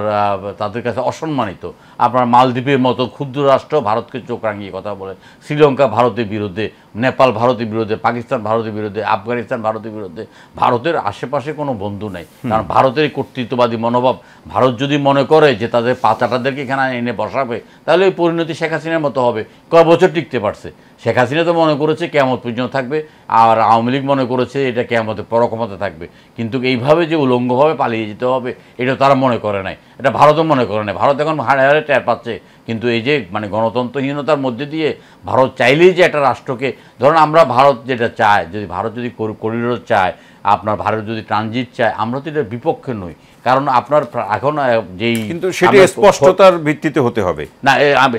তাদের কাছে অসম্মানিত আপনার মালদ্বীপের মতো ক্ষুদ্র রাষ্ট্র ভারতকে চোখ রাঙিয়ে কথা বলে শ্রীলঙ্কা ভারতের বিরুদ্ধে নেপাল ভারতের বিরুদ্ধে পাকিস্তান ভারতের বিরুদ্ধে আফগানিস্তান ভারতের বিরুদ্ধে ভারতের আশেপাশে কোনো বন্ধু নেই কারণ ভারতের কর্তৃত্ববাদী মনোভাব ভারত যদি মনে করে যে তাদের পাতাটাদেরকে এখানে এনে বসাবে তাহলে ওই পরিণতি শেখ হাসিনার মতো হবে কয় বছর টিকতে পারছে শেখ হাসিনা তো মনে করেছে কেমত পর্যন্ত থাকবে আর আওয়ামী লীগ মনে করেছে এটা কেমতের পরক্ষমতা থাকবে কিন্তু এইভাবে যে উলঙ্গভাবে পালিয়ে যেতে হবে এটা তারা মনে করে নাই এটা ভারতও মনে করে নাই ভারত এখন হাড়ে হাড়ে ট্যার পাচ্ছে কিন্তু এই যে মানে গণতন্ত্রহীনতার মধ্যে দিয়ে ভারত চাইলেই যে একটা রাষ্ট্রকে ধরুন আমরা ভারত যেটা চায় যদি ভারত যদি করিডোর চায় আপনার ভারত যদি ট্রানজিট চায় আমরা তো এটার বিপক্ষে নই কারণ আপনার এখন যেই কিন্তু সেটা স্পষ্টতার ভিত্তিতে হতে হবে না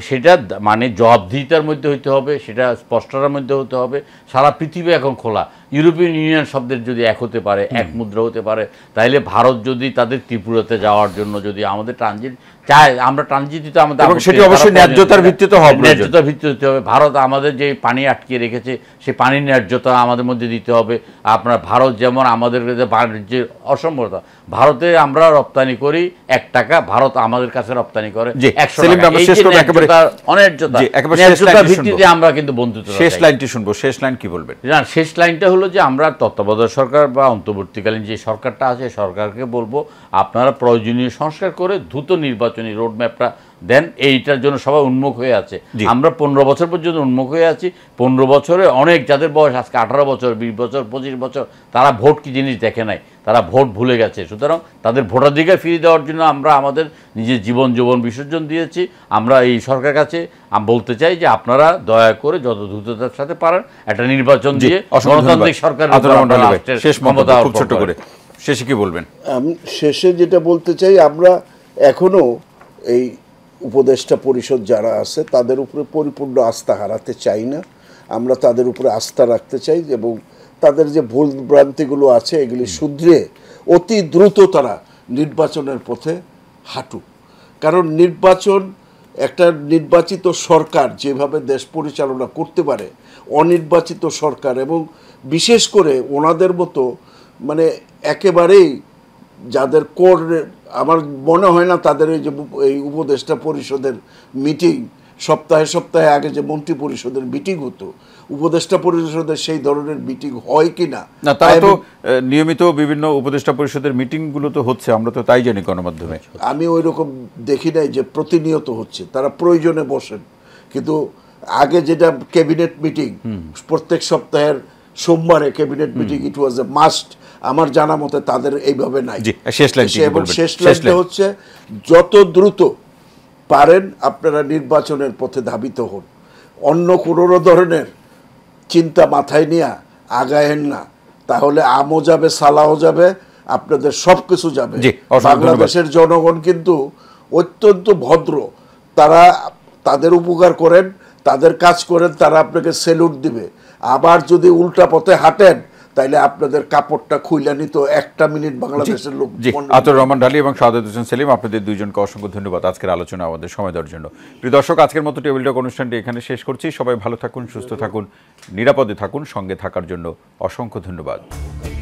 সেটা মানে জবাবদিহিতার মধ্যে হইতে হবে সেটা স্পষ্টতার মধ্যে হতে হবে সারা পৃথিবী এখন খোলা ইউরোপিয়ান ইউনিয়ন শব্দের যদি এক হতে পারে এক মুদ্রা হতে পারে তাহলে ভারত যদি তাদের ত্রিপুরাতে যাওয়ার জন্য যদি আমাদের ট্রানজিট চায় আমরা ট্রানজিট দিতে আমাদের সেটি অবশ্যই ন্যায্যতার ভিত্তিতে হবে ন্যায্যতার ভিত্তিতে দিতে হবে ভারত আমাদের যে পানি আটকে রেখেছে সেই পানির ন্যায্যতা আমাদের মধ্যে দিতে হবে আপনার ভারত যেমন আমাদের যে অসম্ভবতা ভারতে আমরা রপ্তানি করি এক টাকা ভারত আমাদের কাছে রপ্তানি করে অনেক ভিত্তিতে আমরা কিন্তু বন্ধুত্ব শেষ লাইনটি শুনবো শেষ লাইন কি বলবেন না শেষ লাইনটা হল হলো যে আমরা তত্ত্বাবধায়ক সরকার বা অন্তর্বর্তীকালীন যে সরকারটা আছে সরকারকে বলবো আপনারা প্রয়োজনীয় সংস্কার করে দ্রুত নির্বাচনী রোডম্যাপটা দেন এইটার জন্য সবাই উন্মুখ হয়ে আছে আমরা পনেরো বছর পর্যন্ত উন্মুখ হয়ে আছি পনেরো বছরে অনেক যাদের বয়স আজকে আঠারো বছর বিশ বছর পঁচিশ বছর তারা ভোট কি জিনিস দেখে নাই তারা ভোট ভুলে গেছে সুতরাং তাদের ভোটাধিকার ফিরিয়ে দেওয়ার জন্য আমরা আমাদের নিজের জীবন যৌবন বিসর্জন দিয়েছি আমরা এই সরকার কাছে বলতে চাই যে আপনারা দয়া করে যত দ্রুততার সাথে পারেন একটা নির্বাচন দিয়ে গণতান্ত্রিক সরকার শেষ ক্ষমতা ছোট করে শেষে কি বলবেন শেষে যেটা বলতে চাই আমরা এখনও এই উপদেষ্টা পরিষদ যারা আছে তাদের উপরে পরিপূর্ণ আস্থা হারাতে চাই না আমরা তাদের উপরে আস্থা রাখতে চাই এবং তাদের যে ভুল ভ্রান্তিগুলো আছে এগুলি শুধরে অতি দ্রুত তারা নির্বাচনের পথে হাঁটুক কারণ নির্বাচন একটা নির্বাচিত সরকার যেভাবে দেশ পরিচালনা করতে পারে অনির্বাচিত সরকার এবং বিশেষ করে ওনাদের মতো মানে একেবারেই যাদের কোর আমার মনে হয় না তাদের ওই যে এই উপদেষ্টা পরিষদের মিটিং সপ্তাহে সপ্তাহে আগে যে মন্ত্রী পরিষদের মিটিং হতো উপদেষ্টা পরিষদের সেই ধরনের মিটিং হয় কি না তাই তো নিয়মিত বিভিন্ন উপদেষ্টা পরিষদের মিটিংগুলো তো হচ্ছে আমরা তো তাই জানি গণমাধ্যমে আমি ওই রকম দেখি নাই যে প্রতিনিয়ত হচ্ছে তারা প্রয়োজনে বসেন কিন্তু আগে যেটা ক্যাবিনেট মিটিং প্রত্যেক সপ্তাহের সোমবারে cabinet meeting it was a must আমার জানা মতে তাদের এইভাবে নাই এবং শেষ লাইনটা হচ্ছে যত দ্রুত পারেন আপনারা নির্বাচনের পথে ধাবিত হন অন্য কোনো ধরনের চিন্তা মাথায় নিয়ে আগায়েন না তাহলে আমও যাবে সালাও যাবে আপনাদের সব কিছু যাবে বাংলাদেশের জনগণ কিন্তু অত্যন্ত ভদ্র তারা তাদের উপকার করেন তাদের কাজ করেন তারা আপনাকে সেলুট দিবে আবার যদি উল্টা পথে হাঁটেন তাইলে আপনাদের কাপড়টা খুইলা নিত একটা মিনিট বাংলাদেশের লোক আতর রহমান ডালি এবং সাদাত হোসেন সেলিম আপনাদের দুইজনকে অসংখ্য ধন্যবাদ আজকের আলোচনা আমাদের সময় দেওয়ার জন্য প্রিয় দর্শক আজকের মতো টেবিল টক অনুষ্ঠানটি এখানে শেষ করছি সবাই ভালো থাকুন সুস্থ থাকুন নিরাপদে থাকুন সঙ্গে থাকার জন্য অসংখ্য ধন্যবাদ